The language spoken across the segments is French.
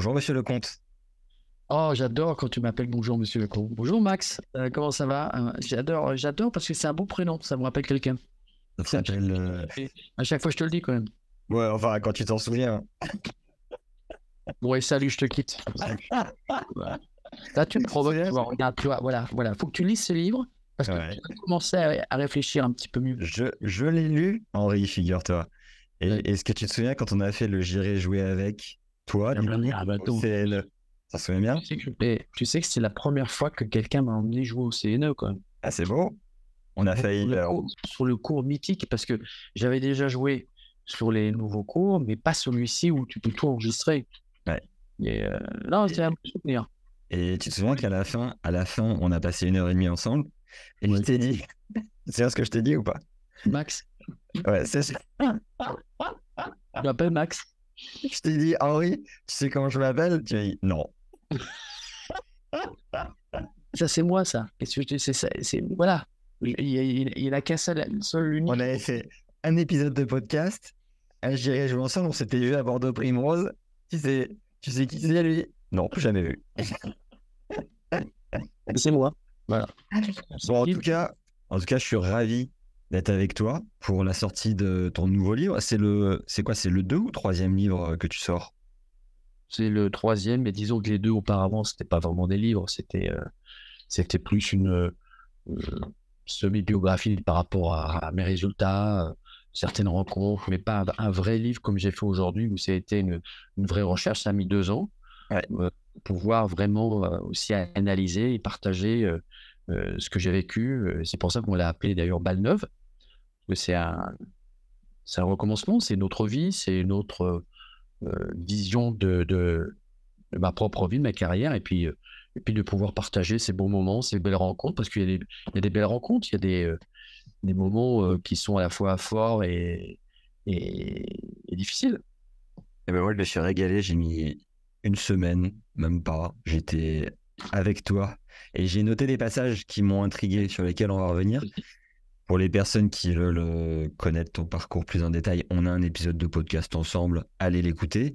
Bonjour, monsieur le comte. Oh, j'adore quand tu m'appelles bonjour, monsieur le comte. Bonjour, Max. Euh, comment ça va euh, J'adore, j'adore parce que c'est un beau prénom. Ça me rappelle quelqu'un. Ça euh, À chaque fois, je te le dis quand même. Ouais, enfin, quand tu t'en souviens. ouais, salut, je te quitte. Là, tu me provoques. tu vois, voilà, voilà. Faut que tu lises ce livre parce que tu vas commencer à, réfléchir un petit peu mieux. Je, l'ai lu, Henri, figure-toi. Et, Est-ce que tu te souviens quand on a fait le J'irai jouer avec toi, du Ça se souvient bien tu sais que c'est la première fois que quelqu'un m'a emmené jouer au CNE, quoi. Ah, c'est beau. On a failli. Sur le, cours, mythique, parce que j'avais déjà joué sur les nouveaux cours, mais pas celui-ci où tu peux tout enregistrer. Ouais. Et là, euh, non, c'est un souvenir. Et tu te souviens qu'à la fin, à la fin, on a passé une heure et demie ensemble. Et je t'ai dit, c'est ce que je t'ai dit ou pas Max. Ouais, c'est ça. Je m'appelle Max je t'ai dit, Henri, tu sais comment je m'appelle Tu m'as dit, non. ça, c'est moi, ça. c'est, voilà. Il n'y a qu'un seul, unique. On avait fait un épisode de podcast. Algérie, ah, je m'en on s'était vu à Bordeaux Primrose. Tu sais, tu sais qui c'est lui Non, jamais vu. c'est moi. Voilà. en tout cas, en tout cas, je suis ravi d'être avec toi pour la sortie de ton nouveau livre. C'est le, c'est quoi, c'est le deux ou troisième livre euh, que tu sors C'est le troisième, mais disons que les deux auparavant, c'était pas vraiment des livres, c'était, euh, c'était plus une euh, semi-biographie par rapport à, mes résultats, certaines rencontres, mais pas un vrai livre comme j'ai fait aujourd'hui où ça a été une, une, vraie recherche. Ça a mis deux ans pour pouvoir vraiment aussi analyser et partager. ce que j'ai vécu, c'est pour ça qu'on l'a appelé d'ailleurs Balneuve, c'est un, recommencement, c'est notre vie, c'est notre euh, vision de, de, ma propre vie, de ma carrière, et puis, euh, et puis de pouvoir partager ces bons moments, ces belles rencontres, parce qu'il y, y, a des belles rencontres, il y a des, euh, des moments euh, qui sont à la fois forts et, et, et difficiles. Eh ben moi, je me suis régalé, j'ai mis une semaine, même pas, j'étais avec toi. Et j'ai noté des passages qui m'ont intrigué, sur lesquels on va revenir. Pour les personnes qui veulent euh, connaître ton parcours plus en détail, on a un épisode de podcast ensemble, allez l'écouter.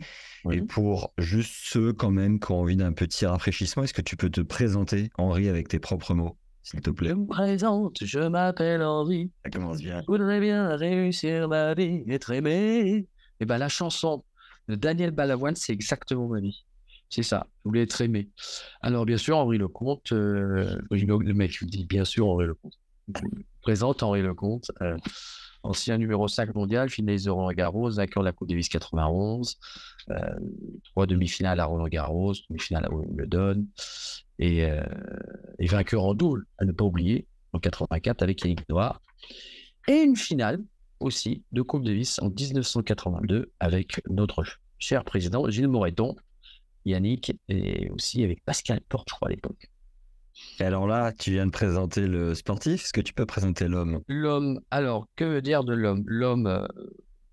Et pour juste ceux quand même qui ont envie d'un petit rafraîchissement, est-ce que tu peux te présenter, Henri, avec tes propres mots s'il te plaît. Je me présente, je m'appelle Henri. Ça commence bien. Je voudrais bien réussir ma vie, être aimé. Et eh ben la chanson de Daniel Balavoine, c'est exactement ma vie. C'est ça, je voulais être aimé. Alors bien sûr, Henri Lecomte, euh, le mec, je dis bien sûr Henri Lecomte présente Henri Lecomte, euh, ancien numéro 5 mondial, finaliste de Roland Garros, vainqueur de la Coupe Davis 91, euh, trois demi-finales à Roland Garros, demi-finale à Wimbledon, et, euh, et, vainqueur en double, à ne pas oublier, en 84 avec Yannick Noir, et une finale aussi de Coupe Davis en 1982 avec notre cher président Gilles Moreton, Yannick, et aussi avec Pascal Porte, à l'époque alors là, tu viens de présenter le sportif, est-ce que tu peux présenter l'homme L'homme, alors, que veut dire de l'homme L'homme, euh,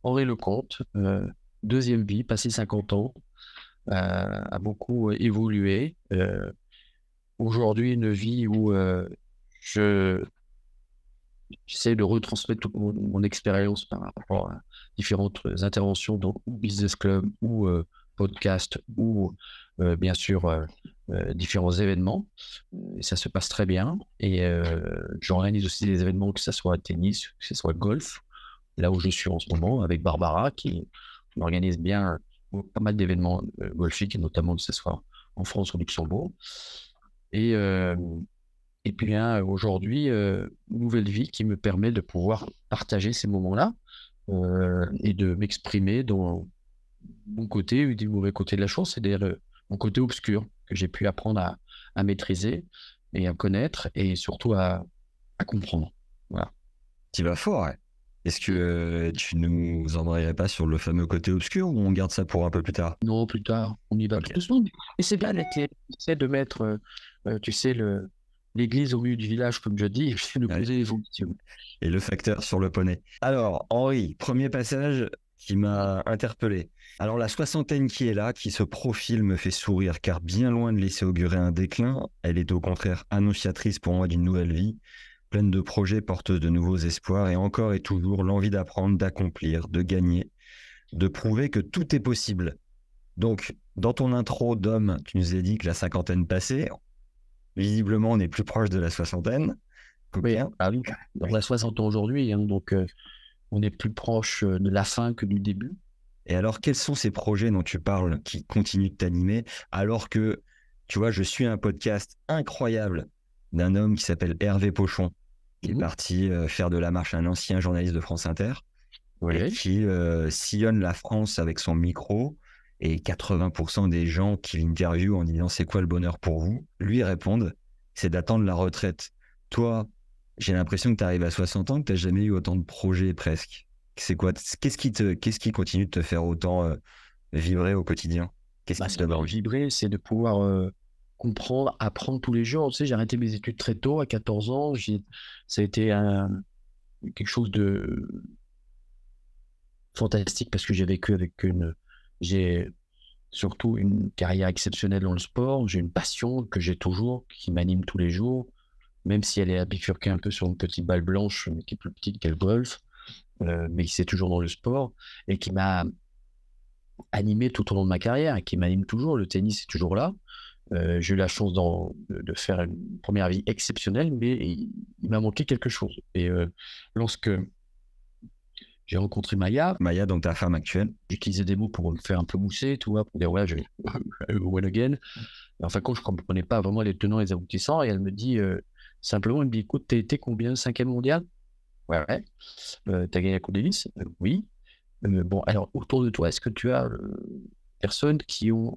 Henri Lecomte, euh, deuxième vie, passé 50 ans, euh, a beaucoup évolué. Aujourd'hui, une vie où je j'essaie de retransmettre toute mon, expérience par rapport à différentes interventions dans business club ou podcast ou bien sûr euh, différents événements. Et ça se passe très bien. Et euh, j'organise aussi des événements, que ce soit tennis, que ce soit golf, là où je suis en ce moment, avec Barbara, qui m'organise bien euh, pas mal d'événements golfiques, notamment que ce soit en France ou Luxembourg. Et, et puis hein, aujourd'hui, nouvelle vie qui me permet de pouvoir partager ces moments-là et de m'exprimer dans mon côté ou du mauvais côté de la chance, c'est-à-dire mon côté obscur que j'ai pu apprendre à, maîtriser et à connaître et surtout à, comprendre. Voilà. Tu vas fort, Est-ce que euh, tu ne nous embrayerais pas sur le fameux côté obscur ou on garde ça pour un peu plus tard Non, plus tard, on y va okay. tout Et c'est bien d'être, de mettre, euh, euh, tu sais, le, l'église au milieu du village, comme je dis, et Et le facteur sur le poney. Alors, Henri, premier passage, qui m'a interpellé. Alors la soixantaine qui est là, qui se profile, me fait sourire, car bien loin de laisser augurer un déclin, elle est au contraire annonciatrice pour moi d'une nouvelle vie, pleine de projets, porteuse de nouveaux espoirs, et encore et toujours l'envie d'apprendre, d'accomplir, de gagner, de prouver que tout est possible. Donc, dans ton intro d'homme, tu nous as dit que la cinquantaine passée, visiblement, on est plus proche de la soixantaine. Oui, ah oui. Dans la soixantaine aujourd'hui, hein, donc... Euh, on est plus proche euh, de la fin que du début. Et alors, quels sont ces projets dont tu parles qui continuent de t'animer alors que, tu vois, je suis un podcast incroyable d'un homme qui s'appelle Hervé Pochon, qui est mmh. parti euh, faire de la marche un ancien journaliste de France Inter, qui euh, sillonne la France avec son micro, et 80% des gens qu'il l'interviewent en disant c'est quoi le bonheur pour vous, lui répondent c'est d'attendre la retraite. Toi, j'ai l'impression que tu arrives à 60 ans, que tu n'as jamais eu autant de projets presque. C'est quoi Qu'est-ce qui, qu'est-ce qui continue de te faire autant euh, vibrer au quotidien Qu'est-ce bah, vibrer C'est de pouvoir euh, comprendre, apprendre tous les jours. Tu sais, j'ai arrêté mes études très tôt, à 14 ans. Ça a été quelque chose de fantastique parce que j'ai vécu avec une. J'ai surtout une carrière exceptionnelle dans le sport. J'ai une passion que j'ai toujours, qui m'anime tous les jours même si elle est à bifurquer un peu sur une petite balle blanche, mais qui est plus petite qu'elle golf, euh, mais mais s'est toujours dans le sport, et qui m'a animé tout au long de ma carrière, et qui m'anime toujours. Le tennis est toujours là. Euh, j'ai eu la chance de faire une première vie exceptionnelle, mais il, m'a manqué quelque chose. Et euh, lorsque j'ai rencontré Maya. Maya, donc ta femme actuelle. J'utilisais des mots pour me faire un peu mousser, pour dire ouais, je vais one again. de quand je ne comprenais pas vraiment les tenants et les aboutissants, et elle me dit Simplement, il me dit écoute, tu été combien Cinquième mondial Ouais, ouais. Euh, t'as gagné la coup Davis euh, Oui. Euh, bon, alors, autour de toi, est-ce que tu as personnes qui ont,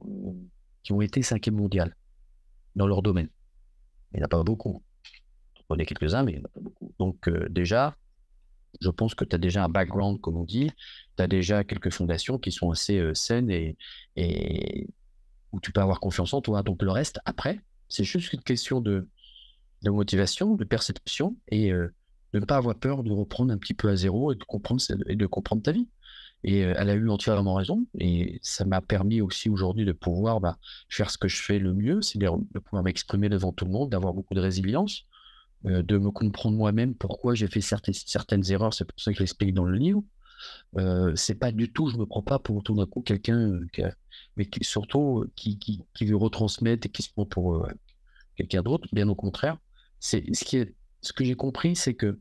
qui ont été cinquième mondial dans leur domaine Il n'y en a pas beaucoup. On est quelques-uns, mais il n'y en a pas beaucoup. Donc, déjà, je pense que tu as déjà un background, comme on dit. Tu as déjà quelques fondations qui sont assez saines et, et où tu peux avoir confiance en toi. Donc, le reste, après, c'est juste une question de de motivation, de perception et euh, de ne pas avoir peur de reprendre un petit peu à zéro et de comprendre, et de comprendre ta vie. Et euh, elle a eu entièrement raison. Et ça m'a permis aussi aujourd'hui de pouvoir bah, faire ce que je fais le mieux, c'est-à-dire de pouvoir m'exprimer devant tout le monde, d'avoir beaucoup de résilience, euh, de me comprendre moi-même pourquoi j'ai fait certaines, certaines erreurs. C'est pour ça que je l'explique dans le livre. c'est pas du tout, je me prends pas pour tout d'un coup quelqu'un, mais surtout qui, qui, qui, veut retransmettre et qui se prend pour quelqu'un d'autre. Bien au contraire, ce qui est, ce que j'ai compris, c'est que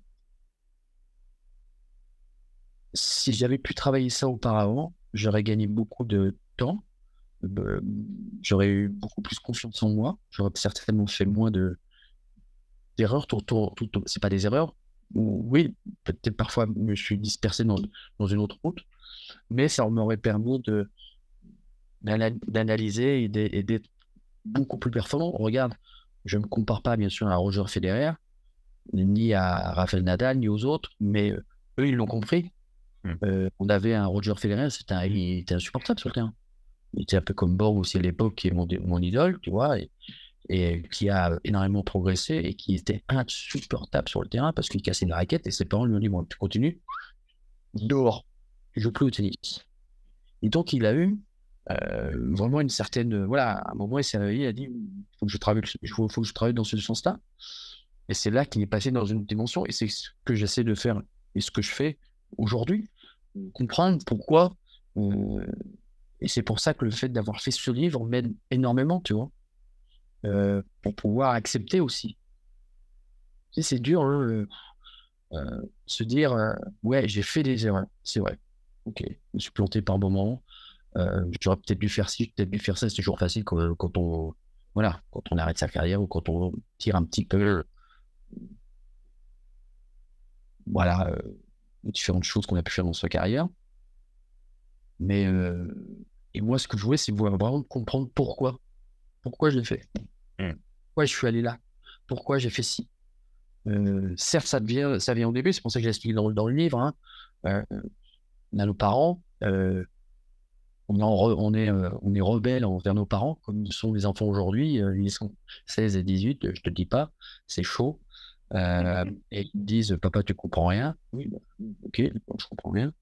si j'avais pu travailler ça auparavant, j'aurais gagné beaucoup de temps, j'aurais eu beaucoup plus confiance en moi, j'aurais certainement fait moins de d'erreurs, tout, tout, c'est pas des erreurs, oui, peut-être parfois je suis dispersé dans, une autre route, mais ça m'aurait permis de d'analyser et d'être beaucoup plus performant. On regarde, je ne me compare pas, bien sûr, à Roger Federer, ni à Rafael Nadal, ni aux autres, mais euh, eux, ils l'ont compris. Hmm. Euh, on avait un Roger Federer, c'était il était insupportable sur le terrain. Il était un peu comme Borg aussi à l'époque, qui est mon, idole, tu vois, et, euh, qui a énormément progressé et qui était insupportable sur le terrain parce qu'il cassait une raquette et ses parents lui ont dit Bon, tu continues, dehors, je joue plus au tennis. Et donc, il a eu euh, vraiment une certaine. Euh, voilà, à un moment, il s'est réveillé, il a dit il faut que je travaille, faut, faut que je travaille dans ce sens-là. Et c'est là qu'il est passé dans une dimension, et c'est ce que j'essaie de faire et ce que je fais aujourd'hui, comprendre pourquoi. Euh, et c'est pour ça que le fait d'avoir fait ce livre m'aide énormément, tu vois, pour pouvoir accepter aussi. c'est dur, hein, se dire, ouais, j'ai fait des erreurs, c'est vrai. Ok, je me suis planté par moment, euh, j'aurais peut-être dû faire ci, peut-être dû faire ça. C'est toujours facile euh, quand, on, voilà, quand on arrête sa carrière ou quand on tire un petit peu euh, voilà, différentes choses qu'on a pu faire dans sa carrière. Mais et moi, ce que je voulais, c'est vraiment comprendre pourquoi. Pourquoi je l'ai fait. Hmm. Pourquoi je suis allé là. Pourquoi j'ai fait ci. certes, ça, ça vient au début, c'est pour ça que j'ai expliqué dans, le livre. Hein. on a nos parents, euh, on, est, rebelles rebelle envers nos parents, comme sont les enfants aujourd'hui. Euh, ils sont 16 et 18, je te dis pas, c'est chaud. Euh, mhm. et ils disent Papa, tu comprends rien. Oui, bah, ok, je comprends rien.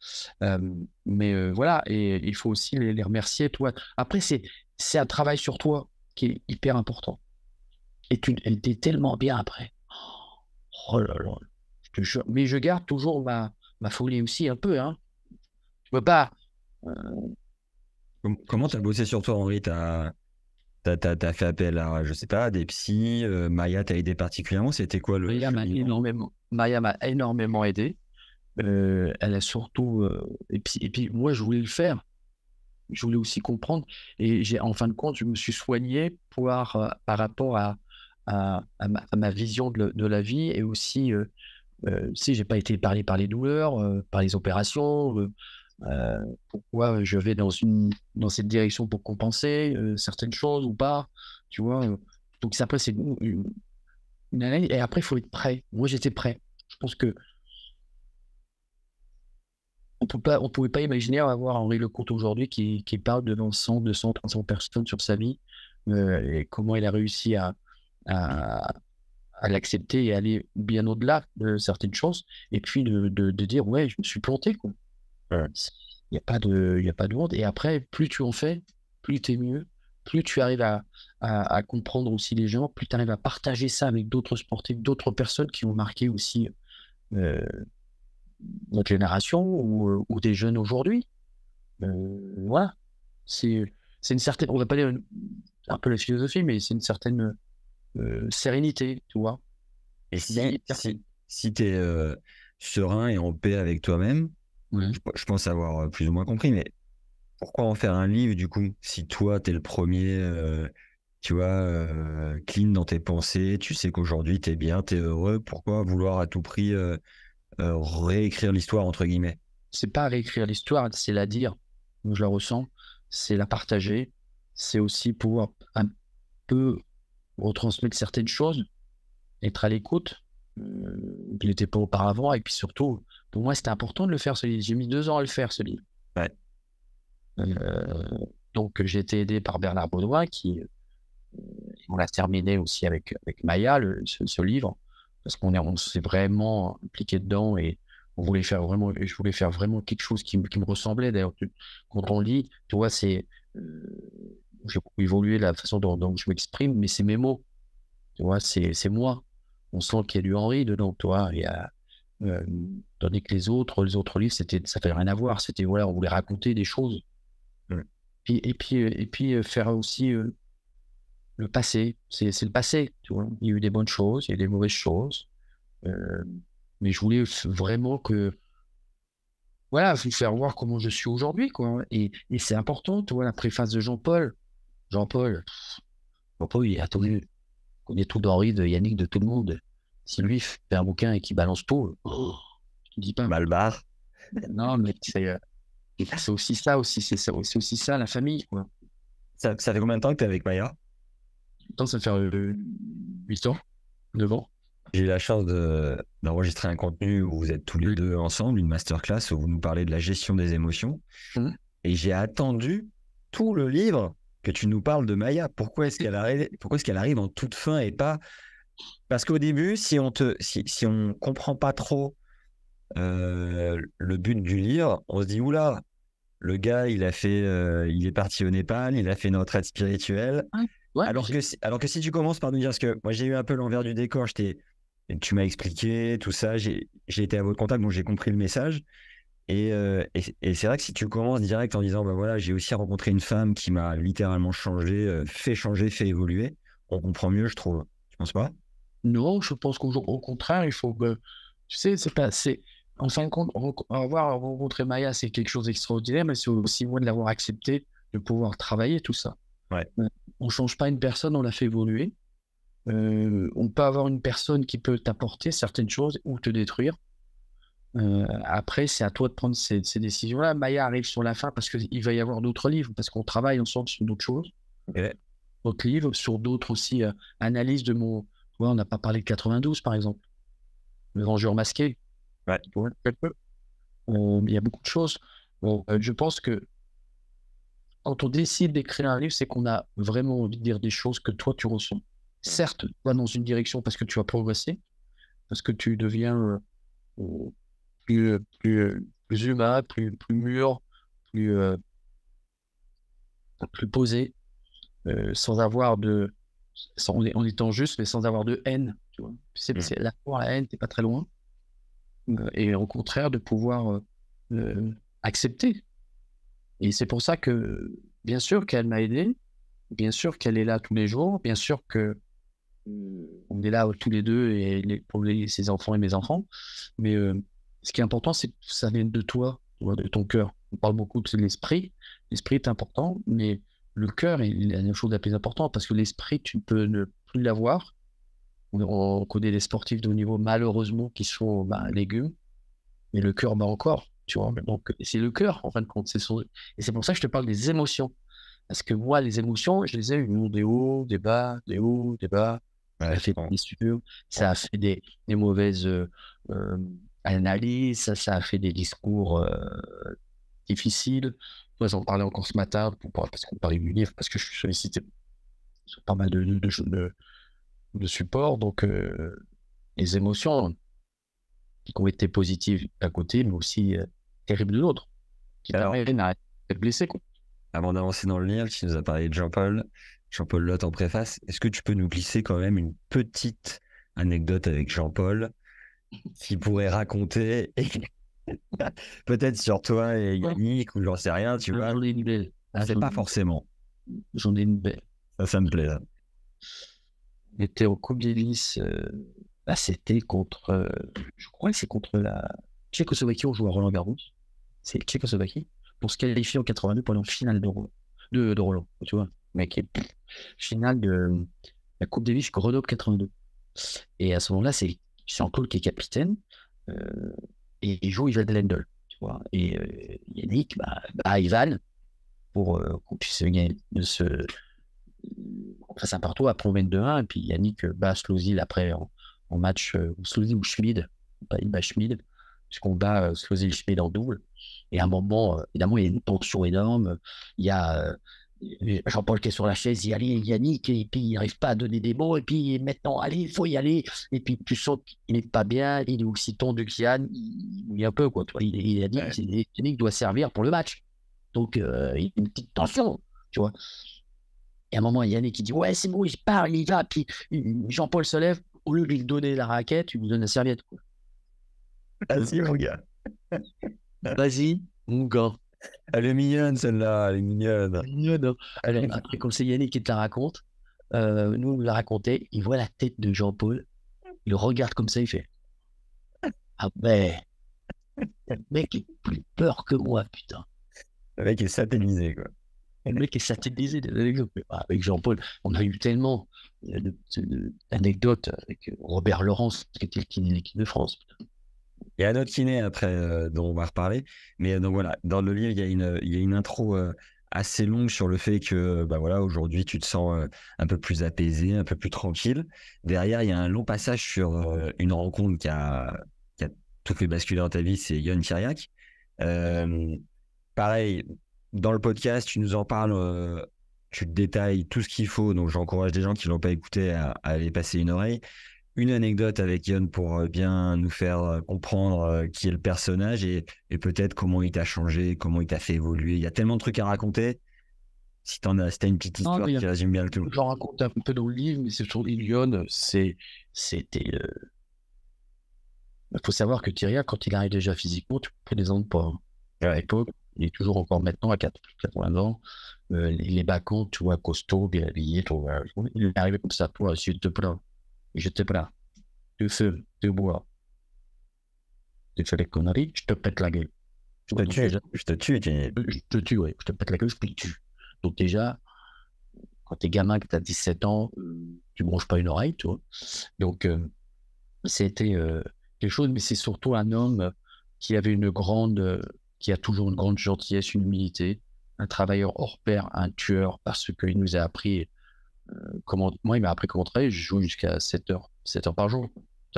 mais voilà, et il faut aussi les, remercier. Toi. Après, c'est un travail sur toi qui est hyper important. Et tu es tellement bien après. Oh là là, Mais je garde toujours ma, ma folie aussi un peu. Hein. Je peux pas. Comment tu as bossé sur toi, Henri Tu as, as, fait appel à, je sais pas, des psys, euh, Maya t'a aidé particulièrement, c'était quoi le... Maya m'a énormément, énormément aidé. Euh, elle a surtout... Euh, et, puis, et puis moi, je voulais le faire. Je voulais aussi comprendre. Et j'ai, en fin de compte, je me suis soigné pour, par rapport à, à, ma, vision de, de, la vie et aussi... si j'ai pas été épargné par les douleurs, par les opérations, pourquoi je vais dans, une, dans cette direction pour compenser euh, certaines choses ou pas, tu vois. Euh, donc après, c'est une, une, Et après, il faut être prêt. Moi, j'étais prêt. Je pense que on ne pouvait pas imaginer avoir Henri Lecomte aujourd'hui qui, parle devant 100, 200, 300 personnes sur sa vie euh, et comment il a réussi à, l'accepter et aller bien au-delà de certaines choses et puis de, de, dire ouais, je me suis planté il n'y a pas de, il a pas de honte. Et après, plus tu en fais, plus tu es mieux, plus tu arrives à, à, comprendre aussi les gens, plus tu arrives à partager ça avec d'autres sportifs, d'autres personnes qui ont marqué aussi euh, notre génération ou, ou des jeunes aujourd'hui. Euh, voilà, c'est c'est une certaine, on va pas dire un peu la philosophie, mais c'est une certaine euh, sérénité, tu vois. Et si, si, si tu es euh, serein et en paix avec toi-même, je, pense avoir euh, plus ou moins compris, mais pourquoi en faire un livre du coup Si toi, tu es le premier, euh, tu vois, euh, clean dans tes pensées, tu sais qu'aujourd'hui, t'es bien, t'es heureux, pourquoi vouloir à tout prix réécrire l'histoire, entre guillemets C'est pas réécrire l'histoire, c'est la dire, je la ressens, c'est la partager, c'est aussi pouvoir un peu retransmettre certaines choses, être à l'écoute, qu'il n'était pas auparavant, et puis surtout, pour moi, c'était important de le faire, ce livre. J'ai mis deux ans à le faire, ce livre. Euh, donc, j'ai été aidé par Bernard Baudouin, qui. Euh, on l'a terminé aussi avec, avec Maya, ce, livre, parce qu'on on s'est vraiment impliqué dedans et on voulait faire vraiment, je voulais faire vraiment quelque chose qui, me ressemblait. D'ailleurs, quand on lit, tu vois, c'est. Euh, j'ai évolué la façon dont, je m'exprime, mais c'est mes mots. Tu vois, c'est moi. On sent qu'il y a du Henri dedans, toi. Il y a. Tandis que les autres, les autres livres, c'était, ça fait rien à voir. C'était, voilà, on voulait raconter des choses. Et, mm. puis, et puis euh, euh, faire aussi euh, le passé. C'est, le passé. Tu vois. Il y a eu des bonnes choses, il y a eu des mauvaises choses. mais je voulais vraiment que. Voilà, vous faire voir comment je suis aujourd'hui. Quoi. Et, et c'est important, tu vois, la préface de Jean-Paul. Jean-Paul, Jean-Paul, il est Il connaît tout d'Henri, de Yannick, de tout le monde. Si lui fait un bouquin et qu'il balance tout, oh, je dis pas. Malbar. Non, euh, mais c'est aussi ça aussi, c'est aussi ça la famille. Ça, fait combien de temps que tu es avec Maya ça fait 8 euh, ans, 9 ans. J'ai eu la chance d'enregistrer un contenu où vous êtes tous les deux ensemble, une masterclass où vous nous parlez de la gestion des émotions. Mmh. Et j'ai attendu tout le livre que tu nous parles de Maya. Pourquoi est-ce qu'elle arrive, pourquoi est-ce qu'elle arrive en toute fin et pas parce qu'au début, si on te, si, si on comprend pas trop euh, le but du livre, on se dit oula, le gars, il a fait, euh, il est parti au Népal, il a fait une retraite spirituelle. alors que, alors que si tu commences par nous dire, parce que moi j'ai eu un peu l'envers du décor, tu m'as expliqué tout ça, j'ai été à votre contact, donc j'ai compris le message. Et, euh, c'est vrai que si tu commences direct en disant, ben voilà, j'ai aussi rencontré une femme qui m'a littéralement changé, fait changer, fait évoluer, on comprend mieux, je trouve. Tu penses pas Non, je pense qu'au contraire, il faut que. Ben, tu sais, c'est en fin de compte, avoir rencontré Maya, c'est quelque chose d'extraordinaire, mais c'est aussi moins de l'avoir accepté, de pouvoir travailler tout ça. Euh, on change pas une personne, on la fait évoluer. Euh, on peut avoir une personne qui peut t'apporter certaines choses ou te détruire. Euh, après, c'est à toi de prendre ces, décisions-là. Maya arrive sur la fin parce qu'il va y avoir d'autres livres, parce qu'on travaille ensemble sur d'autres choses. D'autres livres, sur d'autres aussi analyse analyses de mon. on n'a pas parlé de 92, par exemple. Le Vengeur masqué. Euh, il y a beaucoup de choses. Euh, je pense que quand on décide d'écrire un livre, c'est qu'on a vraiment envie de dire des choses que toi tu ressens. Certes, toi dans une direction parce que tu vas progresser, parce que tu deviens euh, plus, plus, humain, plus, plus mûr, plus, plus posé, sans avoir de. Sans, en étant juste, mais sans avoir de haine. Tu vois. Mm. C'est, la, la haine, t'es pas très loin et au contraire de pouvoir euh, euh, accepter. Et c'est pour ça que, bien sûr qu'elle m'a aidé, bien sûr qu'elle est là tous les jours, bien sûr que euh, on est là tous les deux et pour ses enfants et mes enfants. Mais ce qui est important, c'est que ça vient de toi, de ton cœur. On parle beaucoup de l'esprit. L'esprit est important, mais le cœur est la chose la plus importante parce que l'esprit, tu peux ne plus l'avoir on, connaît des sportifs de haut niveau, malheureusement, qui sont bah, légumes, mais le cœur bat encore, tu vois. Donc, c'est le cœur, en fin de compte. Son... Et c'est pour ça que je te parle des émotions. Parce que moi, les émotions, je les ai eues, des hauts, des bas, des hauts, des bas. ça a fait des mauvaises euh, euh, analyses, ça, a fait des discours euh, difficiles. Moi, j'en parler encore ce matin, pour, parce qu'on parlait parce que je suis sollicité sur pas mal de, choses de support, donc euh, les émotions qui ont été positives d'un côté, mais aussi euh, terribles de l'autre, qui à être blessé. Avant d'avancer dans le livre, tu nous as parlé de Jean-Paul, Jean-Paul Lotte en préface. Est-ce que tu peux nous glisser quand même une petite anecdote avec Jean-Paul qui pourrait raconter peut-être sur toi et Yannick ou j'en sais rien, tu vois. J'en ai une belle. Ah, c'est pas forcément. J'en ai une belle. Ça, ça me plaît. Là était en Coupe Davis, c'était contre, euh, je crois que c'est contre la Tchécoslovaquie, on joue à Roland Garros. C'est Tchécoslovaquie pour se qualifier en 82 pour la finale de, de, Roland, tu vois. Mais qui finale de la Coupe Davis Grenoble 82. Et à ce moment-là, c'est Jean-Claude qui est capitaine euh, et il joue Ivan Lendl, tu vois. Et euh, Yannick, bah, bah, Ivan, pour qu'on puisse de ce face à partout, après on mène 2-1, et puis Yannick euh, bat Slozil après en, match, euh, ou Schmid, bah, il bat Schmid, puisqu'on bat euh, Schmid en double. Et à un moment, euh, évidemment, il y a une tension énorme, il y a euh, Jean-Paul qui est sur la chaise, il y a Yannick, et puis il n'arrive pas à donner des mots, et puis maintenant, allez, il faut y aller, et puis tu sens qu'il n'est pas bien, il est oxyton tendu il il a un peu, quoi, toi il, a dit Yannick doit servir pour le match. Donc, il y a une petite tension, tu vois. Et à un moment, Yannick qui dit Ouais, c'est bon, il part, il y va. Puis Jean-Paul se lève. Au lieu de lui donner la raquette, il lui donne la serviette. Vas-y, mon gars. Vas-y, mon gars. Elle est mignonne, celle-là. Elle est mignonne. Elle est mignonne. comme hein. c'est Yannick qui te la raconte, euh, nous, on l'a raconté. Il voit la tête de Jean-Paul. Il le regarde comme ça. Il fait Ah, ben. Le mec est plus peur que moi, putain. Le mec est satanisé, quoi le mec est satellisé bah, avec Jean-Paul, on a eu tellement euh, d'anecdotes avec euh, Robert Laurence, qui était le kiné de l'équipe de France. Il y a un autre kiné après euh, dont on va reparler. Mais donc voilà, dans le livre, il y a une, il y a une intro assez longue sur le fait que bah voilà, aujourd'hui, tu te sens un peu plus apaisé, un peu plus tranquille. Derrière, il y a un long passage sur une rencontre qui a, qui a tout fait basculer dans ta vie, c'est Yann Euh, pareil, dans le podcast, tu nous en parles, euh, tu détailles tout ce qu'il faut. Donc, j'encourage des gens qui ne l'ont pas écouté à, aller passer une oreille. Une anecdote avec Yon pour euh, bien nous faire euh, comprendre qui est le personnage et, peut-être comment il t'a changé, comment il t'a fait évoluer. Il y a tellement de trucs à raconter. Si tu as, c'était as une petite histoire qui résume bien le tout. J'en raconte un peu dans le livre, mais c'est sur Yon, c'était. Il faut savoir que Thierry, quand il arrive déjà physiquement, tu ne présentes pas. À l'époque, il est toujours encore maintenant à 80 ans. Il euh, est bacons, tu vois, costaud, bien habillé, Il est arrivé comme ça, toi, je te prends. Je te prends. Tu fumes, tu bois. Tu fais des conneries, je te pète la gueule. Je te, tue, je te tue, euh, je te je te pète la gueule, je te tue. Donc déjà, quand t'es gamin, que t'as 17 ans, euh, tu manges pas une oreille, tu vois. Donc, c'était quelque chose, mais c'est surtout un homme qui avait une grande qui a toujours une grande gentillesse, une humilité, un travailleur hors pair, un tueur, parce qu'il nous a appris euh, comment. Moi, il m'a appris comment travailler. Je joue jusqu'à 7 heures, 7 heures par jour.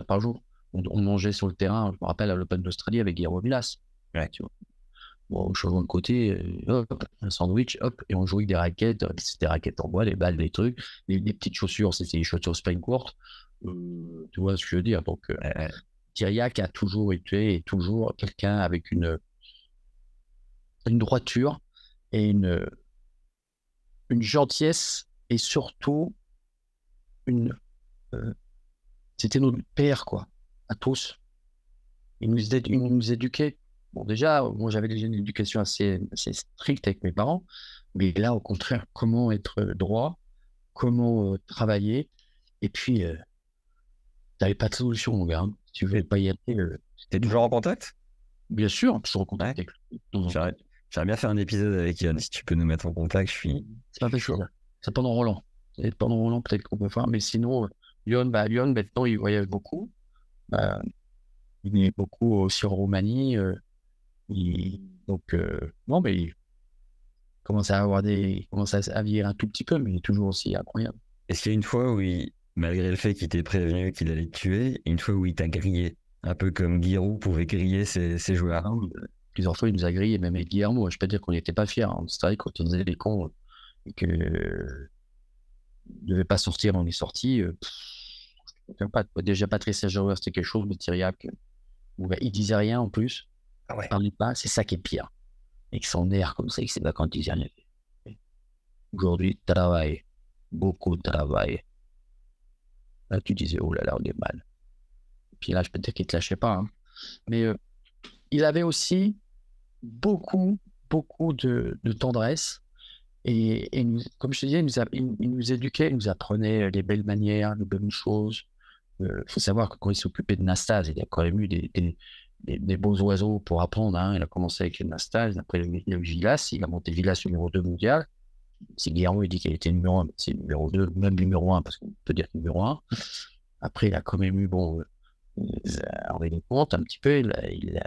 par jour. On, mangeait sur le terrain, je me rappelle, à l'Open d'Australie avec Guillermo Villas, Ouais. Tu vois. Bon, de côté, euh, hop, un sandwich, hop, et on jouait avec des raquettes. Euh, c'était des raquettes en bois, des balles, des trucs, des, petites chaussures, c'était des chaussures spring court. tu vois ce que je veux dire. Donc, euh, a toujours été et toujours quelqu'un avec une une droiture et une, une gentillesse et surtout une. Euh, c'était notre père, quoi, à tous. Il nous, nous éduquait. Bon, déjà, moi, j'avais déjà une éducation assez, assez stricte avec mes parents, mais là, au contraire, comment être droit, comment euh, travailler. Et puis, tu euh, t'avais pas de solution, mon gars. Hein. Tu tu veux pas y aller. Tu T'es toujours en contact Bien sûr, toujours en contact. Avec... J'arrête. J'aimerais bien faire un épisode avec Yann, si tu peux nous mettre en contact, je suis... C'est pas fait chaud. C'est pendant Roland. C'est pendant Roland, peut-être qu'on peut faire, mais sinon, euh, Yann, bah, Lyon, maintenant, il voyage beaucoup. Bah, il est beaucoup aussi en Roumanie. Euh, il... Donc, euh, non, mais il commence à avoir des... commence à vieillir un tout petit peu, mais il est toujours aussi incroyable. Est-ce qu'il y a une fois où il, malgré le fait qu'il était prévenu qu'il allait te tuer, une fois où il t'a grillé, un peu comme Giroud pouvait griller ses, ses joueurs. Ah plusieurs fois, il nous a grillé, même avec Guillermo. Je peux dire qu'on n'était pas fiers. Hein. C'est vrai, quand on faisait les cons euh, et que ne euh, devait pas sortir, on est sorti. Euh, pas, déjà, Patrice Joueur, c'était quelque chose, mais Ouais, bah, il disait rien en plus. Ah ouais. pas, c'est ça qui est pire. Et que son air comme ça, il sait pas quand il disait Aujourd'hui, travail, beaucoup de travail. Là, tu disais, oh là là, on est mal. Puis là, je peux dire qu'il te lâchait pas. Hein. Mais il avait aussi beaucoup, beaucoup de, tendresse. Et, comme je te disais, il nous, nous, éduquait, il nous apprenait les belles manières, les bonnes choses. Il euh, faut savoir que quand il s'occupait de Nastase, il a quand même eu des, des, beaux oiseaux pour apprendre. Hein. Il a commencé avec Nastase, après il a eu il a monté Villas au numéro 2 mondial. Si Guillermo il dit qu'il était numéro 1, c'est numéro 2, même numéro 1, parce qu'on peut dire numéro 1. Après, il a quand même eu, bon, euh, euh, on compte un petit peu, il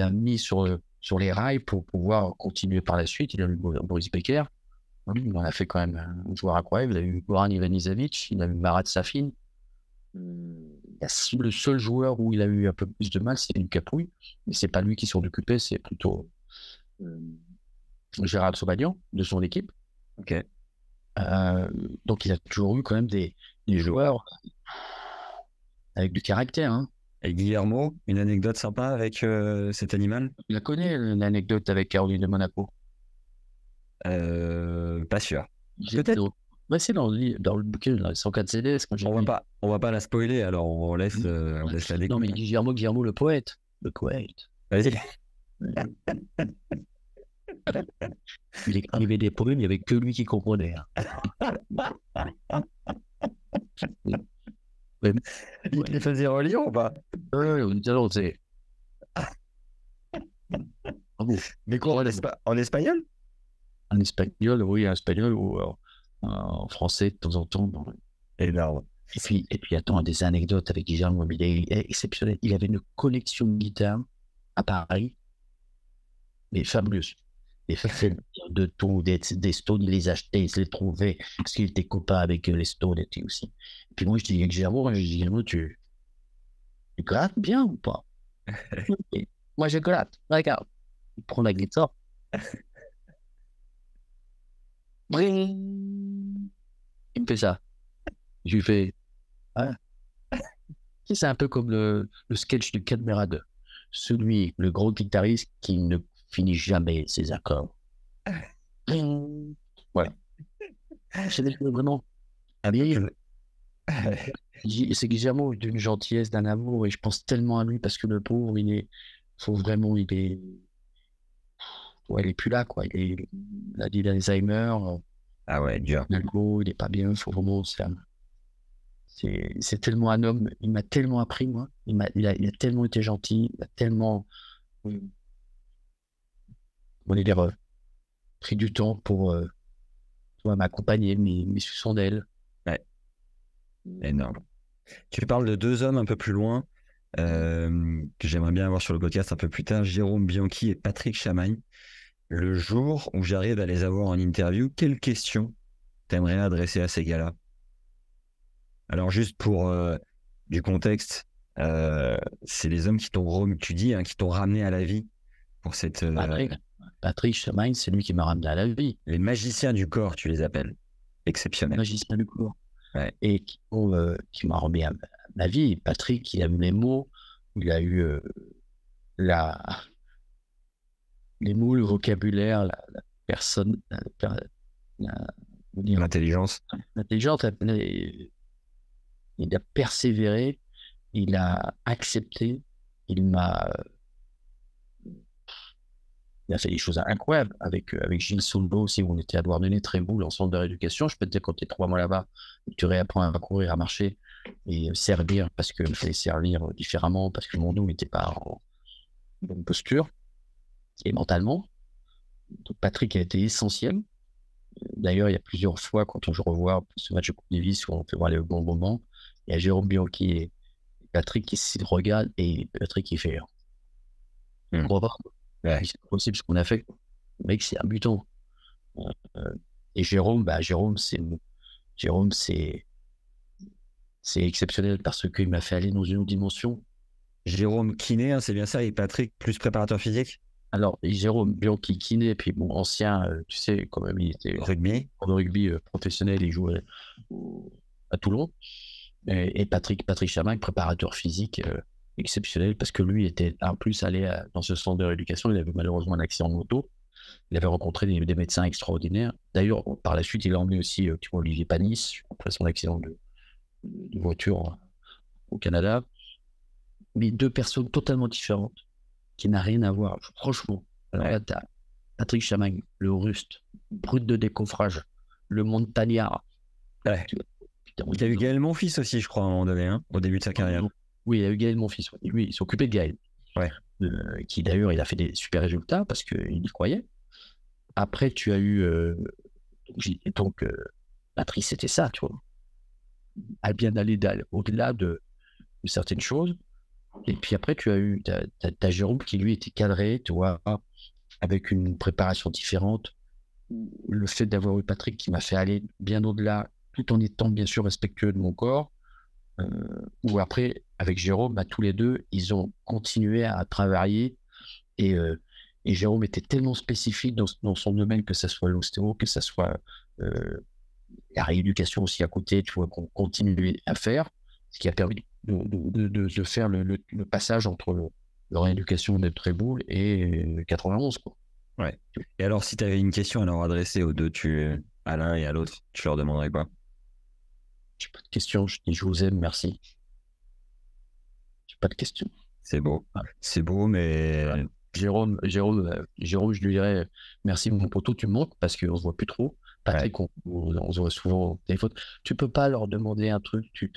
a, a mis sur sur les rails pour pouvoir continuer par la suite. Il a eu Boris Becker, il en a fait quand même un joueur incroyable. Il a eu Goran Ivanisevic, il a eu Marat Safin. Le seul joueur où il a eu un peu plus de mal, c'est Lucas Pouille, mais c'est pas lui qui s'en occupait, c'est plutôt euh, Gérard Sauvagnon de son équipe. Ok. Euh, donc il a toujours eu quand même des, des joueurs avec du caractère. Hein. Et Guillermo, une anecdote sympa avec euh, cet animal Je la connais, euh, l'anecdote avec Caroline de Monaco. Euh, pas sûr. Peut-être. Ouais, c'est dans, dans, le bouquin, dans 104 CD. on, ne va pas la spoiler, alors on laisse, mmh. euh, laisse la découvrir. Non, mais Guillermo, Guillermo, le poète. Le poète. Vas-y. il écrivait des poèmes, il n'y avait que lui qui comprenait. Hein. Il les faisait relire ou pas Oui, on ah Mais quoi, en, espagnol En espagnol, oui, en espagnol ou euh, en français de temps en temps. Et puis, et puis, attends, des anecdotes avec il est exceptionnel. Il avait une collection de guitares à Paris, mais fabuleuse des fait de tout, des, des, stones, il les achetait, il se les trouvait, parce qu'il était copain avec euh, les stones et tout aussi. Et puis moi, je dis, Gervaux, hein, je dis, tu, tu grattes bien ou pas Moi, je gratte, regarde. Il prend la guitare il me fait ça. Je lui fais, hein? c'est un peu comme le, le sketch du caméra 2. Celui, le gros guitariste qui ne finit jamais ses accords. voilà. C'est vraiment un vieil C'est Guillermo d'une gentillesse, d'un amour, et je pense tellement à lui parce que le pauvre, il est. Faut vraiment, il est. Ouais, il est plus là, quoi. Il, est... a dit d'Alzheimer Ah ouais, dur. il est pas bien, faut vraiment. C'est tellement un homme, il m'a tellement appris, moi. Il, a... il, a... tellement été gentil, il a tellement on est pris du temps pour toi euh, m'accompagner, mes, soucis sondelles. Ouais. Énorme. Tu parles de deux hommes un peu plus loin, euh, que j'aimerais bien avoir sur le podcast un peu plus tard, Jérôme Bianchi et Patrick Chamagne. Le jour où j'arrive à les avoir en interview, quelles questions t'aimerais adresser à ces gars-là Alors juste pour euh, du contexte, c'est les hommes qui t'ont tu dis, hein, qui t'ont ramené à la vie pour cette. Patrick Chemain, c'est lui qui m'a ramené à la vie. Les magiciens du corps, tu les appelles. Exceptionnel. Les magiciens du corps. Et qui, euh, m'a remis à ma vie. Patrick, il a eu les mots, il a eu euh, la... les mots, le vocabulaire, la, la personne, l'intelligence. L'intelligence, il a persévéré, il a accepté, il m'a euh, a fait des choses incroyables avec, euh, avec Gilles Sulbo aussi, où on était à Douarnenez, très en centre de rééducation. Je peux te dire, quand tu es trois mois là-bas, tu réapprends à courir, à marcher et euh, servir parce que je fallait servir euh, différemment, parce que mon dos n'était pas en bonne posture et mentalement. Donc Patrick a été essentiel. D'ailleurs, il y a plusieurs fois, quand je revois ce match de Coupe Davis, où on peut voir les bons moments, il y a Jérôme Bianchi et Patrick qui se regardent et Patrick qui fait. revoir c'est possible ce qu'on a fait. Le mec, c'est un buton. Euh, et Jérôme, bah, Jérôme, c'est Jérôme, c'est c'est exceptionnel parce qu'il m'a fait aller dans une autre dimension. Jérôme kiné, hein, c'est bien ça, et Patrick plus préparateur physique. Alors Jérôme Bianchi kiné, puis mon ancien, euh, tu sais, quand même, il était rugby, rugby euh, professionnel, il jouait à Toulon. Et, Patrick, Patrick préparateur physique exceptionnel parce que lui était en plus allé euh, dans ce centre de rééducation. Il avait malheureusement un accident de moto. Il avait rencontré des, médecins extraordinaires. D'ailleurs, par la suite, il a emmené aussi euh, tu vois, Olivier Panis après son accident de, voiture hein, au Canada. Mais deux personnes totalement différentes qui n'a rien à voir. Franchement, Patrick Chamagne, le ruste, brut de décoffrage, le montagnard. Il a eu Gaël fils aussi, je crois, à un moment donné, hein, au début de sa ah, carrière. Oui, il y a eu Gaël, mon fils. Oui, il s'est occupé de Gaël. Ouais. Euh, qui d'ailleurs, il a fait des super résultats parce qu'il y croyait. Après, tu as eu. Euh, donc, euh, Patrice, c'était ça, tu vois. À bien aller au-delà de, certaines choses. Et puis après, tu as eu. ta Jérôme qui, lui, était cadré, tu vois, avec une préparation différente. Le fait d'avoir eu Patrick qui m'a fait aller bien au-delà, tout en étant bien sûr respectueux de mon corps euh, où après, avec Jérôme, bah, tous les deux, ils ont continué à travailler et, euh, Jérôme était tellement spécifique dans, son domaine, que ça soit l'ostéo, que ça soit euh, la rééducation aussi à côté, tu vois, qu'on continue à faire, ce qui a permis de, faire le, passage entre la rééducation des tréboules et 91. Quoi. Ouais. Et alors, si tu avais une question à leur adresser aux deux, tu, à l'un et à l'autre, tu leur demanderais quoi j'ai pas de questions. Je dis, je vous aime, merci. J'ai pas de questions. C'est beau. Ah. C'est beau, mais. Euh, Jérôme, Jérôme, euh, Jérôme, je lui dirais euh, merci mon poteau, tu montes parce qu'on se voit plus trop. Patrick, on, se voit souvent des fautes. Tu peux pas leur demander un truc. Tu,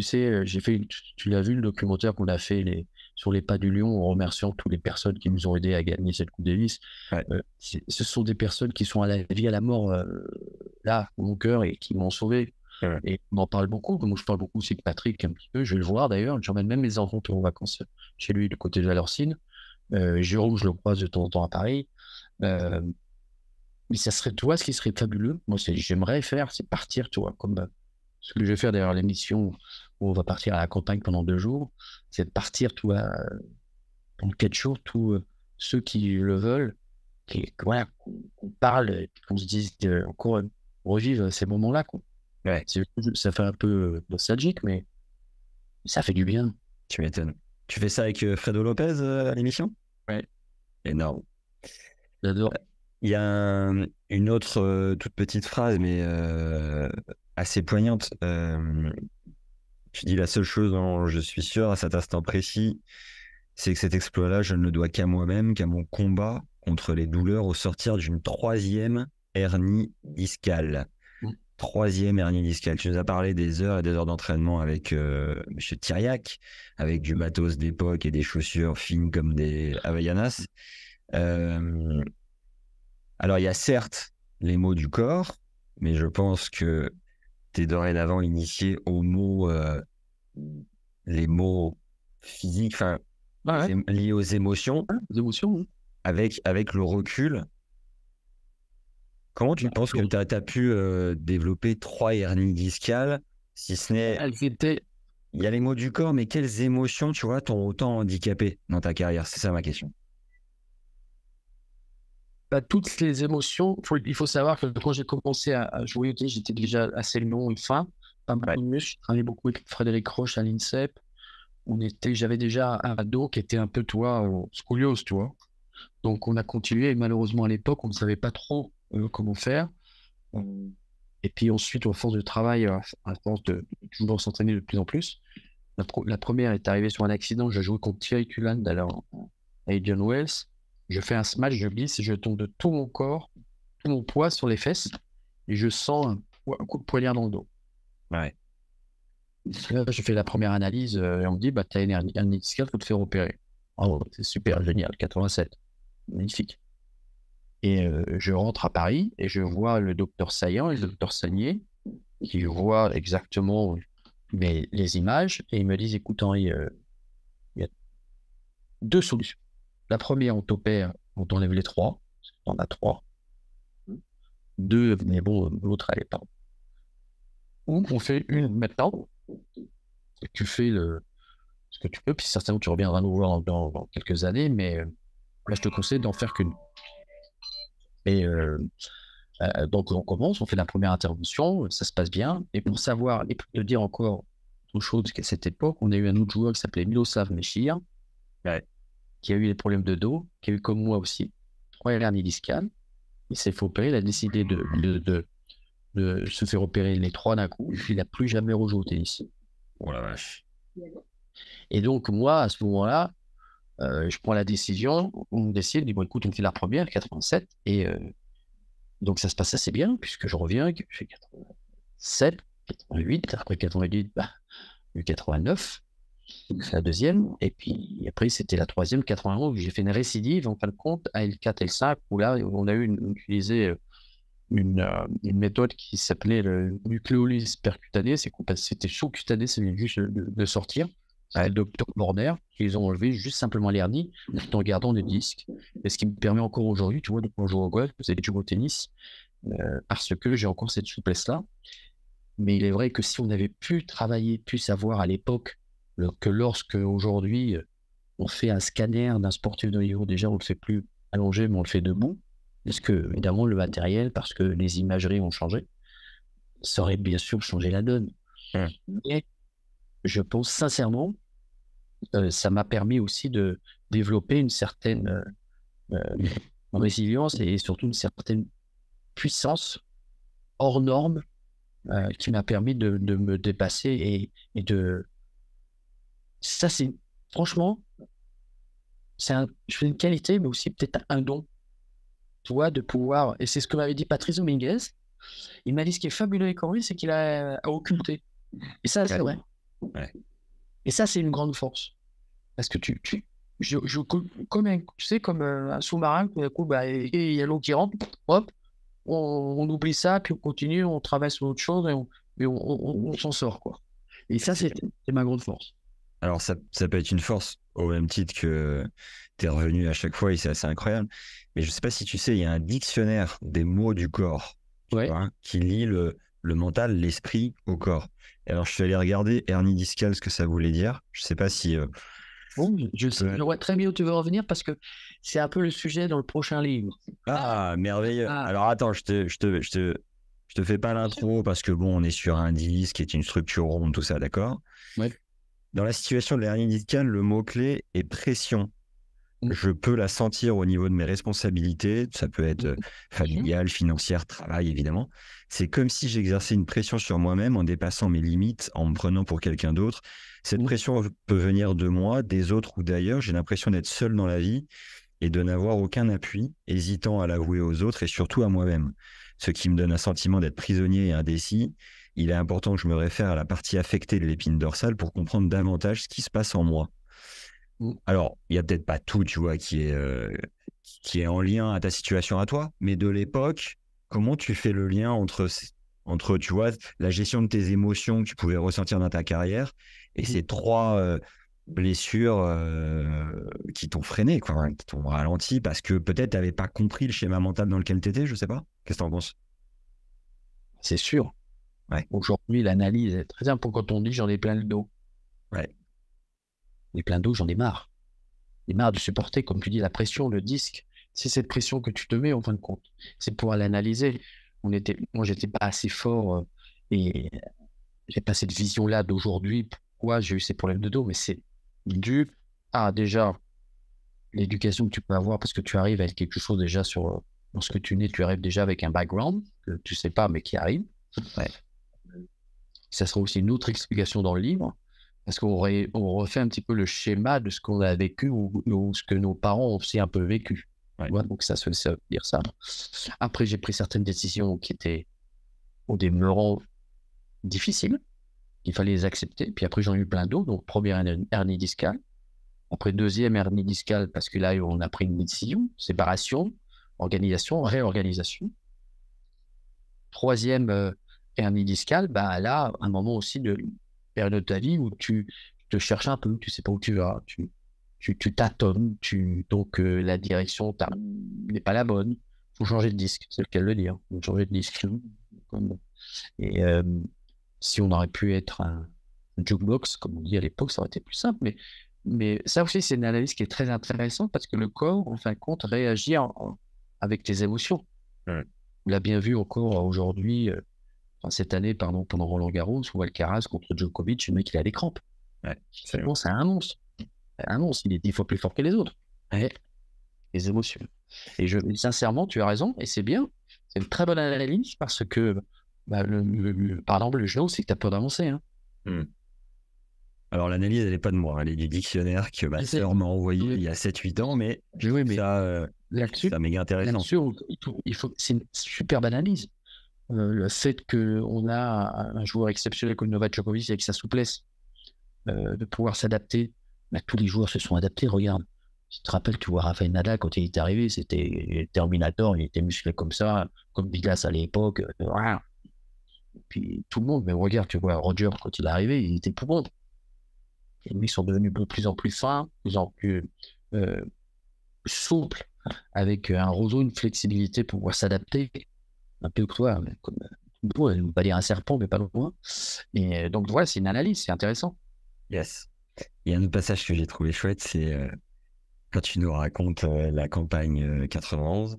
sais, j'ai fait, tu, l'as vu le documentaire qu'on a fait les, sur les pas du lion en remerciant toutes les personnes qui nous ont aidés à gagner cette Coupe Davis. ce sont des personnes qui sont à la vie, à la mort, là, mon cœur, et qui m'ont sauvé. Et on en parle beaucoup. Moi, je parle beaucoup aussi de Patrick un petit peu. Je vais le voir d'ailleurs. J'emmène même mes enfants en vacances euh, chez lui, du côté de Valorcine. Euh, Jérôme, je le croise de temps en temps à Paris. Euh, mais ça serait, toi, ce qui serait fabuleux, moi, j'aimerais faire, c'est partir, tu vois, comme euh, ce que je vais faire d'ailleurs l'émission où on va partir à la campagne pendant deux jours, c'est de partir, tu vois, pendant quatre jours, tous ceux qui le veulent, qui, voilà, qu'on parle, qu'on se dise, qu'on revive ces moments-là, quoi. Ça fait un peu euh, nostalgique, mais ça fait du bien. Tu m'étonnes. Tu fais ça avec euh, Fredo Lopez euh, à l'émission Ouais. Énorme. J'adore. Il y a une autre toute petite phrase, mais assez poignante. tu dis la seule chose dont je suis sûr à cet instant précis, c'est que cet exploit-là, je ne le dois qu'à moi-même, qu'à mon combat contre les douleurs au sortir d'une troisième hernie discale troisième Ernie discale. Tu nous as parlé des heures et des heures d'entraînement avec euh, Monsieur Thiriac, avec du matos d'époque et des chaussures fines comme des Havaianas. Euh, alors, il y a certes les mots du corps, mais je pense que tu es dorénavant initié aux mots, euh, les mots physiques, enfin, ah liés aux émotions. émotions. Hein. Avec, avec le recul, Comment tu penses que tu as, pu euh, développer trois hernies discales, si ce n'est. Il y a les mots du corps, mais quelles émotions, tu vois, t'ont autant handicapé dans ta carrière C'est ça ma question. Bah, toutes les émotions, il faut savoir que quand j'ai commencé à, jouer, j'étais déjà assez long et fin, pas mal de Je travaillais beaucoup avec Frédéric Roche à l'INSEP. On était, j'avais déjà un dos qui était un peu, toi, scoliose, tu vois. Donc on a continué et malheureusement à l'époque, on ne savait pas trop euh, comment faire. Euh, et puis ensuite, en force de travail, euh, à force de s'entraîner de plus en plus, la, première est arrivée sur un accident. Je joué contre Thierry Cullen, à Adrian Wells. Je fais un smash, je glisse et je tombe de tout mon corps, tout mon poids sur les fesses. Et je sens un, coup de poignard dans le dos. Ouais. je fais la première analyse et on me dit bah, T'as une hernie discale, faut te faire opérer. Oh, c'est super, génial, 87. Magnifique. Et je rentre à Paris et je vois le docteur Saillant et le docteur Saigné qui voient exactement les images et ils me disent écoute Henri, il y a deux solutions. La première, on t'opère, on t'enlève les trois, on a trois. Deux, mais bon, l'autre, elle est pas. Ou on fait une maintenant, tu fais ce que tu peux, puis certainement tu reviendras nous voir dans quelques années, mais là je te conseille d'en faire qu'une. Euh, euh, donc on commence, on fait la première intervention, ça se passe bien. Et pour savoir, et pour dire encore autre chose qu'à cette époque, on a eu un autre joueur qui s'appelait Miloslav Meshir, qui a eu des problèmes de dos, qui a eu comme moi aussi trois hernies discales. Il s'est fait opérer, il a décidé de, de, se faire opérer les trois d'un coup. Il n'a plus jamais rejoué au tennis. Oh la vache. Et donc moi, à ce moment-là, euh, je prends la décision, on décide, bon, écoute, on fait la première, 87, et euh, donc ça se passe assez bien, puisque je reviens, j'ai 87, 88, après 88, 89, bah, c'est la deuxième, et puis après c'était la troisième, où j'ai fait une récidive, en fin de compte, à L4, L5, où là, on a eu utilisé euh, une, méthode qui s'appelait le nucléolyse percutané, c'est c'était sous-cutané, c'est juste de sortir c'est docteur Borner ils ont enlevé juste simplement l'hernie en gardant des disques. Et ce qui me permet encore aujourd'hui, tu vois, de jouer au golf, de jouer au tennis, euh, parce que j'ai encore cette souplesse-là. Mais il est vrai que si on avait pu travailler, pu savoir à l'époque, que lorsque aujourd'hui euh, on fait un scanner d'un sportif de niveau, déjà on le fait plus allongé, mais on le fait debout, parce que évidemment le matériel, parce que les imageries ont changé, ça aurait bien sûr changé la donne. Mmh. Mais je pense sincèrement, euh, ça m'a permis aussi de développer une certaine euh, euh, résilience et surtout une certaine puissance hors norme qui m'a permis de, me dépasser et, de... Ça, c'est franchement, c'est fais une qualité, mais aussi peut-être un don. Tu de pouvoir. Et c'est ce que m'avait dit Patrice Dominguez. Il m'a dit ce qui est fabuleux avec Henri, c'est qu'il a occulté. Et ça, c'est vrai. Et ça, c'est une grande force. Parce que tu, tu, je, je, comme un, tu sais, comme un sous-marin, tout coup, bah, il y a l'eau qui rentre, hop, on, oublie ça, puis on continue, on traverse autre chose et on, on, on s'en sort. quoi. Et ça, c'est ma grande force. Alors, ça, ça, peut être une force au même titre que tu es revenu à chaque fois et c'est assez incroyable. Mais je sais pas si tu sais, il y a un dictionnaire des mots du corps qui lit le, le mental, l'esprit au corps. alors, je suis allé regarder Ernie discal ce que ça voulait dire. Je ne sais pas si. Bon, euh, je, vois très bien où tu veux revenir parce que c'est un peu le sujet dans le prochain livre. Ah, merveilleux. Ah. Alors, attends, je te, je te, je te, fais pas l'intro parce que, bon, on est sur un disque qui est une structure ronde, tout ça, d'accord Dans la situation de l'hernie discale, le mot-clé est pression. Mmh. je peux la sentir au niveau de mes responsabilités, ça peut être mmh. euh, familial, financière, travail évidemment. C'est comme si j'exerçais une pression sur moi-même en dépassant mes limites, en me prenant pour quelqu'un d'autre. Cette mmh. pression peut venir de moi, des autres ou d'ailleurs. J'ai l'impression d'être seul dans la vie et de n'avoir aucun appui, hésitant à l'avouer aux autres et surtout à moi-même. Ce qui me donne un sentiment d'être prisonnier et indécis. Il est important que je me réfère à la partie affectée de l'épine dorsale pour comprendre davantage ce qui se passe en moi alors il y a peut-être pas tout, tu vois, qui est euh, qui est en lien à ta situation à toi, mais de l'époque, comment tu fais le lien entre entre tu vois la gestion de tes émotions que tu pouvais ressentir dans ta carrière et mmh ces trois euh, blessures euh, qui t'ont freiné, hein, qui t'ont ralenti parce que peut-être tu n'avais pas compris le schéma mental dans lequel tu étais. je sais pas. Qu'est-ce que tu en penses C'est sûr. Aujourd'hui, l'analyse est très bien quand on dit j'en ai plein le dos. Ouais plein d'eau, j'en ai marre. J'en marre de supporter, comme tu dis, la pression, le disque. C'est cette pression que tu te mets en fin de compte. C'est pour l'analyser. On était, moi, j'étais pas assez fort euh, et j'ai pas cette vision-là d'aujourd'hui. Pourquoi j'ai eu ces problèmes de dos Mais c'est dû à déjà l'éducation que tu peux avoir parce que tu arrives avec quelque chose déjà sur lorsque euh, tu nais, tu arrives déjà avec un background que tu sais pas mais qui arrive. Ouais. Ça sera aussi une autre explication dans le livre parce qu'on refait un petit peu le schéma de ce qu'on a vécu ou, ce que nos parents ont aussi un peu vécu. donc ça, ça veut dire ça. Après, j'ai pris certaines décisions qui étaient au demeurant difficiles. Il fallait les accepter. Puis après, j'en ai eu plein d'autres. Donc, première hernie discale. Après, deuxième hernie discale, parce que là, on a pris une décision. Séparation, organisation, réorganisation. Troisième euh, hernie discale, bah là, un moment aussi de période de ta vie où tu te cherches un peu, tu sais pas où tu vas, tu, tu, tâtonnes, tu, donc euh, la direction n'est pas la bonne. faut changer de disque, c'est le cas de le dire. changer de disque. Et euh, si on aurait pu être un, jukebox, comme on dit à l'époque, ça aurait été plus simple. Mais, mais ça aussi, c'est une analyse qui est très intéressante parce que le corps, en fin de compte, réagit avec tes émotions. On l'a bien vu encore aujourd'hui. Euh, cette année, pardon, pendant Roland Garros, ou Alcaraz contre Djokovic, le mec, il a des crampes. c'est un annonce. Un il est dix fois plus fort que les autres. Les émotions. Et sincèrement, tu as raison, et c'est bien. C'est une très bonne analyse parce que, bah, le, par exemple, le jeu c'est que tu as peur d'avancer. Hein. Hmm. Alors l'analyse, elle n'est pas de moi, hein. elle est du dictionnaire que ma sœur m'a envoyé il y a 7-8 ans, mais, oui, euh, ça, m'est ça intéressant. c'est une superbe analyse. Euh, le fait qu'on a un joueur exceptionnel comme Novak Djokovic avec sa souplesse, euh, de pouvoir s'adapter, bah, tous les joueurs se sont adaptés. Regarde, tu te rappelles, tu vois Rafael Nadal quand il est arrivé, c'était Terminator, il était musclé comme ça, comme Bigas à l'époque. Euh, Puis tout le monde, mais regarde, tu vois Roger quand il est arrivé, il était bon. Les Ils sont devenus de plus en plus fins, de plus en plus souples, avec un roseau, une flexibilité pour pouvoir s'adapter un peu quoi, comme dire euh, un serpent, mais pas loin. Et euh, donc voilà, c'est une analyse, c'est intéressant. Yes. Il y a un autre passage que j'ai trouvé chouette, c'est euh, quand tu nous racontes la campagne 91.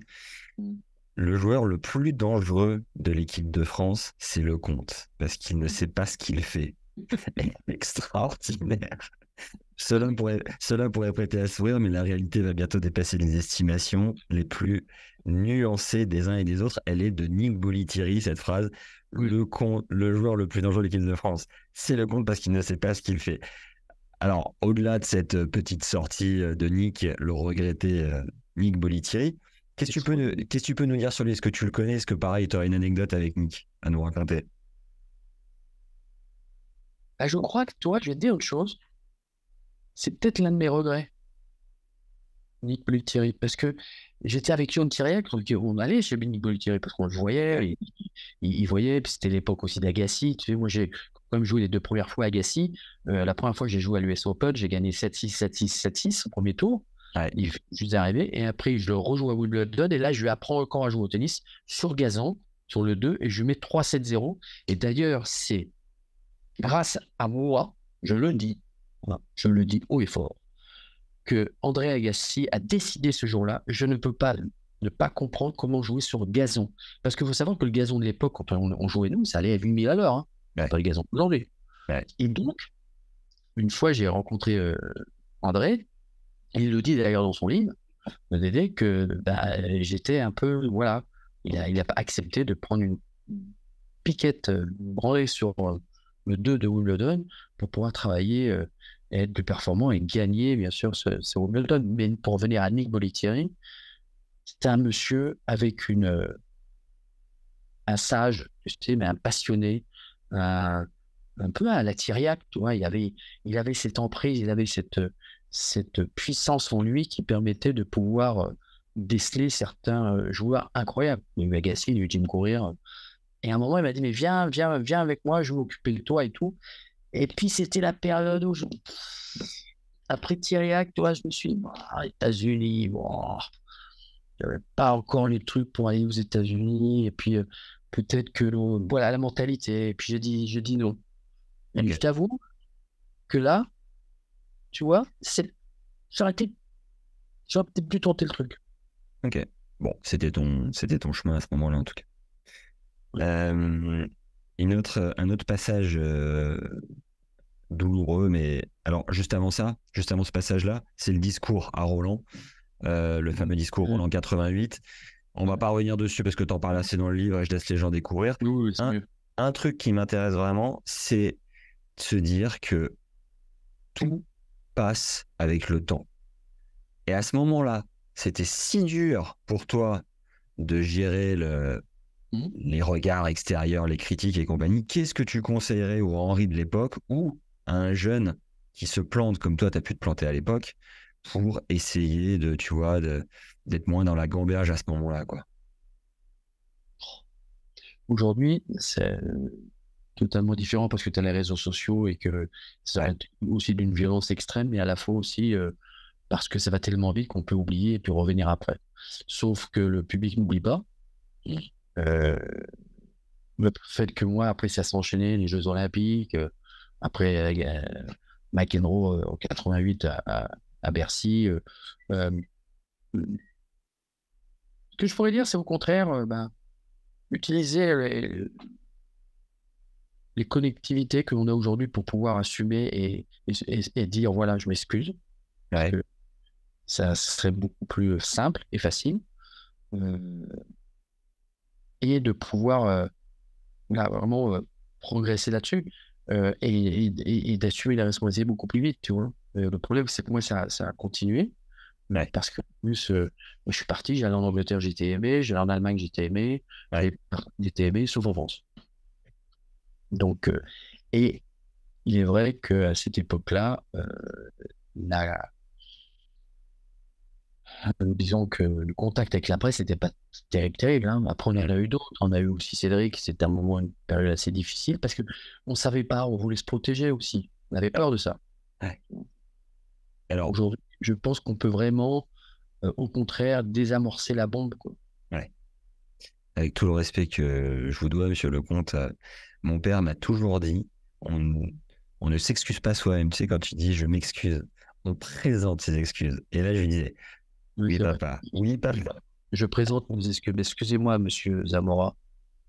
Mm. Le joueur le plus dangereux de l'équipe de France, c'est le comte, parce qu'il ne mm. sait pas ce qu'il fait. Extraordinaire cela, pourrait, cela pourrait prêter à sourire, mais la réalité va bientôt dépasser les estimations les plus nuancées des uns et des autres. Elle est de Nick Bolitieri, cette phrase. Le, le joueur le plus dangereux de l'équipe de France, c'est le compte parce qu'il ne sait pas ce qu'il fait. Alors, au-delà de cette petite sortie euh, de Nick, le regretté euh, Nick Bolitieri, qu'est-ce que tu, tu, peux nous dire sur lui Est-ce que tu le connais Est-ce que pareil, tu aurais une anecdote avec Nick à nous raconter bah, Je crois que toi, tu vais te autre chose c'est peut-être l'un de mes regrets. Nick Bolutieri. parce que j'étais avec Yon Thierry. on allait chez Nick Bollettieri parce qu'on le voyait, il, voyait, puis c'était l'époque aussi d'Agassi. Tu sais, moi, j'ai comme joué les deux premières fois à Agassi. Euh, la première fois que j'ai joué à l'US Open, j'ai gagné 7-6, 7-6, 7-6 au premier tour. Il, je suis arrivé, et après, je le rejoue à Wimbledon, et là, je lui apprends encore à jouer au tennis sur gazon, sur le 2, et je lui mets 3-7-0. Et d'ailleurs, c'est grâce à moi, je le dis, je le dis haut et fort, que André Agassi a décidé ce jour-là, je ne peux pas ne pas comprendre comment jouer sur le gazon. Parce que faut savoir que le gazon de l'époque, quand on, jouait nous, ça allait à 8000 à l'heure. Hein. Pas le gazon aujourd'hui. Et donc, une fois, j'ai rencontré euh, André. Il nous dit d'ailleurs dans son livre, Dédé, que bah, j'étais un peu. Voilà. Il n'a pas accepté de prendre une piquette euh, branlée sur euh, le 2 de Wimbledon pour pouvoir travailler euh, et être plus performant et gagner, bien sûr, ce, Wimbledon. Mais pour venir à Nick Bollettieri, c'est un monsieur avec une, euh, un sage, tu sais, mais un passionné, un, peu à la Il avait, il avait cette emprise, il avait cette, cette puissance en lui qui permettait de pouvoir euh, déceler certains joueurs incroyables, du Agassi, du Jim Courier et à un moment, il m'a dit, mais viens, viens, viens avec moi, je vais m'occuper de toi et tout. Et puis, c'était la période où je... Après Thierry toi je me suis dit, ah, États-Unis, y j'avais pas encore les trucs pour aller aux États-Unis. Et puis, euh, peut-être que voilà la mentalité. Et puis, j'ai dit, j'ai dit non. Mais je t'avoue que là, tu vois, c'est... j'aurais j'aurais peut-être plus tenter le truc. Ok. Bon, c'était ton, c'était ton chemin à ce moment-là, en tout cas. Euh, une autre, un autre passage euh, douloureux, mais alors juste avant ça, juste avant ce passage-là, c'est le discours à Roland, euh, le fameux discours mm. Roland 88. On va mm. pas revenir dessus parce que tu en parles assez dans le livre et je laisse les gens découvrir. un truc qui m'intéresse vraiment, c'est de se dire que tout passe avec le temps. Et à ce moment-là, c'était si dur pour toi de gérer le, Mhm. les regards extérieurs, les critiques et compagnie, qu'est-ce que tu conseillerais au Henri de l'époque ou à un jeune qui se plante comme toi, tu as pu te planter à l'époque pour essayer de, tu vois, d'être moins dans la gamberge à ce moment-là, quoi. Aujourd'hui, c'est totalement différent parce que tu as les réseaux sociaux et que ça va aussi d'une violence extrême, mais à la fois aussi euh, parce que ça va tellement vite qu'on peut oublier et puis revenir après. Sauf que le public n'oublie pas le euh, fait que moi, après, ça s'est les Jeux Olympiques, euh, après euh, McEnroe en 88 à, Bercy. ce que je pourrais dire, c'est au contraire, ben, utiliser les, connectivités que l'on a aujourd'hui pour pouvoir assumer et, dire voilà, je m'excuse. Ça serait beaucoup plus simple et facile. Euh, et de pouvoir euh, là, vraiment euh, progresser là-dessus euh, et, d'assumer la responsabilité beaucoup plus vite, tu vois. le problème, c'est que moi, ça, a continué. mais Parce que plus, je suis parti, j'allais en Angleterre, j'étais aimé, j'allais en Allemagne, j'étais aimé, j'étais aimé, sauf en France. Donc, et il est vrai qu'à cette époque-là, euh, disons que le contact avec la presse n'était pas terrible, terrible. Hein. Après, on en a eu d'autres. On a eu aussi Cédric, c'était un moment, une période assez difficile parce que on savait pas, on voulait se protéger aussi. On avait peur de ça. Alors aujourd'hui, je pense qu'on peut vraiment, euh, au contraire, désamorcer la bombe. Avec tout le respect que je vous dois, monsieur le comte, euh, mon père m'a toujours dit on, ne s'excuse pas soi-même. Tu sais, quand tu dis je m'excuse, on présente ses excuses. Et là, je disais, oui, papa. Oui, papa. Je présente Excusez-moi, monsieur Zamora.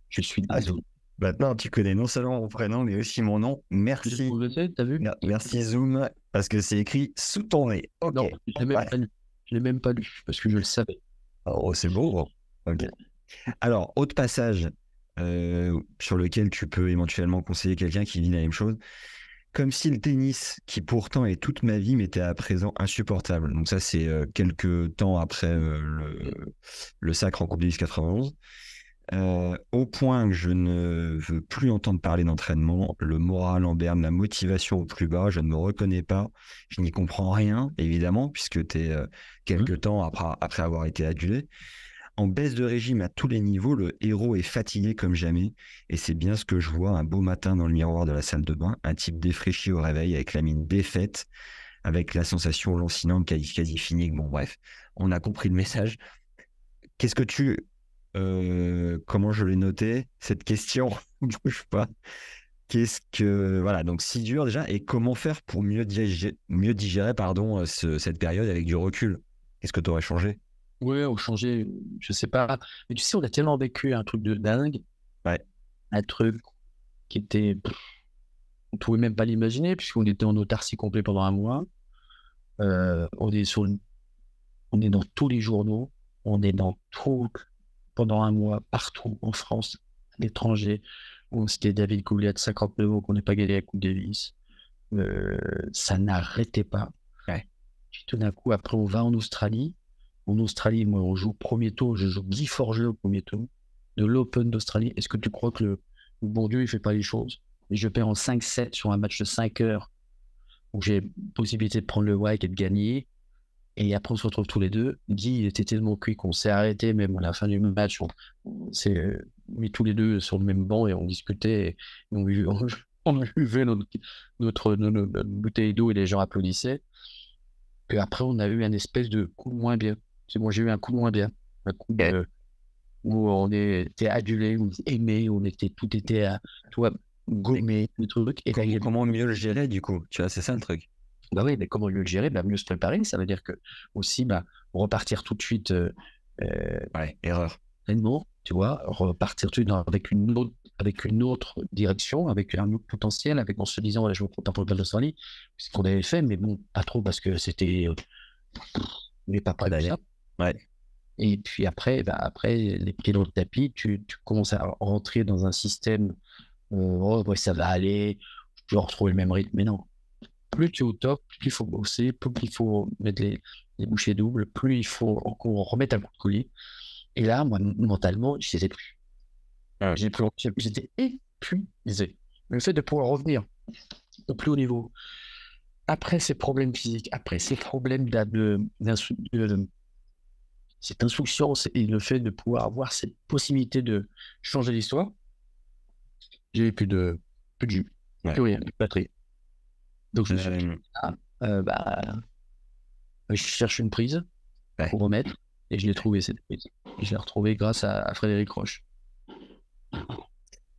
Je suis Zoom. Ah, maintenant, tu connais non seulement mon prénom, mais aussi mon nom. Merci. Merci Zoom, parce que c'est écrit sous ton nez. je ne l'ai même, pas lu, parce que je le savais. Oh, c'est beau. Hein. Ok. Alors, autre passage euh, sur lequel tu peux éventuellement conseiller quelqu'un qui vit la même chose, comme si le tennis, qui pourtant est toute ma vie, m'était à présent insupportable. Donc ça, c'est euh, quelques temps après euh, le, sacre en Coupe Davis 91. Euh, au point que je ne veux plus entendre parler d'entraînement, le moral en berne, la motivation au plus bas, je ne me reconnais pas, je n'y comprends rien, évidemment, puisque tu es mmh. quelques temps après avoir été adulé en baisse de régime à tous les niveaux, le héros est fatigué comme jamais, et c'est bien ce que je vois un beau matin dans le miroir de la salle de bain, un type défraîchi au réveil avec la mine défaite, avec la sensation lancinante quasi, quasi finie. Bon bref, on a compris le message. Qu'est-ce que tu... Euh, comment je l'ai noté cette question Je sais pas. Qu'est-ce que... Voilà, donc si dur déjà, et comment faire pour mieux digérer, mieux digérer pardon, euh, cette période avec du recul Qu'est-ce que tu aurais changé oui, ou changer, je sais pas. Mais tu sais, on a tellement vécu un truc de dingue. Un truc qui était. on pouvait même pas l'imaginer, puisqu'on était en autarcie complète pendant un mois. Euh, on, est sur, on est dans tous les journaux. On est dans tout. Pendant un mois, partout, en France, à l'étranger. C'était David à 50 euros qu'on n'est pas gagné à Coupe Davis. Euh, ça n'arrêtait pas. Et Puis tout d'un coup, après, on va en Australie en Australie, moi, on joue premier tour, je joue Guy Forger au premier tour de l'Open d'Australie. Est-ce que tu crois que le, bon Dieu, il fait pas les choses Et je perds en 5-7 sur un match de 5 heures où j'ai possibilité de prendre le white et de gagner. Et après, on se retrouve tous les deux. Guy, il était tellement cuit qu'on s'est arrêté, même à la fin du match. On s'est euh, mis tous les deux sur le même banc et on discutait. on, a on notre, bouteille d'eau et les gens applaudissaient. Puis après, on a eu un espèce de coup moins bien. C'est moi, j'ai eu un coup moins bien. Un coup où on était adulé, on était aimé, on était, tout était à, toi le truc. Et comment, mieux le gérer, du coup Tu vois, c'est ça le truc. Bah oui, mais comment mieux le gérer bah, Mieux se préparer, ça veut dire que aussi, bah, repartir tout de suite. Euh, euh, ouais, erreur. tu vois, repartir tout de suite avec une autre avec une autre direction, avec un autre potentiel, avec en se disant, je vais prendre peu le d'Australie, ce qu'on avait fait, mais bon, pas trop parce que c'était. Euh, on n'est pas prêt d'ailleurs. Et puis après, bah, après, les pieds dans le tapis, tu, commences à rentrer dans un système, euh, où ça va aller, je peux retrouver le même rythme, mais non. Plus tu es au top, plus il faut bosser, plus il faut mettre les, les bouchées doubles, plus il faut qu'on remette un coup de colis Et là, moi, mentalement, je ne plus. J'ai ah plus J'étais épuisé. Le fait de pouvoir revenir au plus haut niveau, après ces problèmes physiques, après ces problèmes de cette instruction et le fait de pouvoir avoir cette possibilité de changer l'histoire, j'ai plus de, plus de plus rien, de batterie. Donc je me suis euh, dit, ah, euh, bah, euh, je cherche une prise pour remettre et je l'ai trouvée cette prise. je l'ai retrouvée grâce à, Frédéric Roche.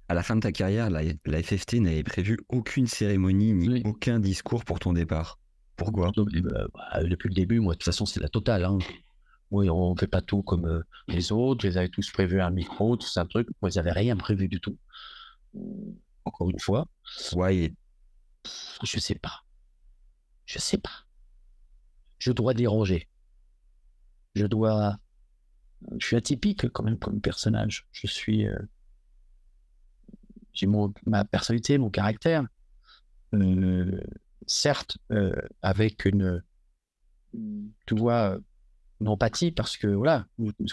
À la fin de ta carrière, la, la FFT n'avait prévu aucune cérémonie ni aucun discours pour ton départ. Pourquoi bah, bah, Depuis le début, moi, de toute façon, c'est la totale. Hein oui, on ne fait pas tout comme euh, les autres, ils avaient tous prévu un micro, tout un truc. Moi, ils n'avaient rien prévu du tout. Encore une fois. Ouais. Je sais pas. Je sais pas. Je dois déranger. Je dois. Je suis atypique quand même comme personnage. Je suis. Euh, j'ai ma personnalité, mon caractère. Euh, certes, avec une. Tu vois d'empathie empathie parce que voilà,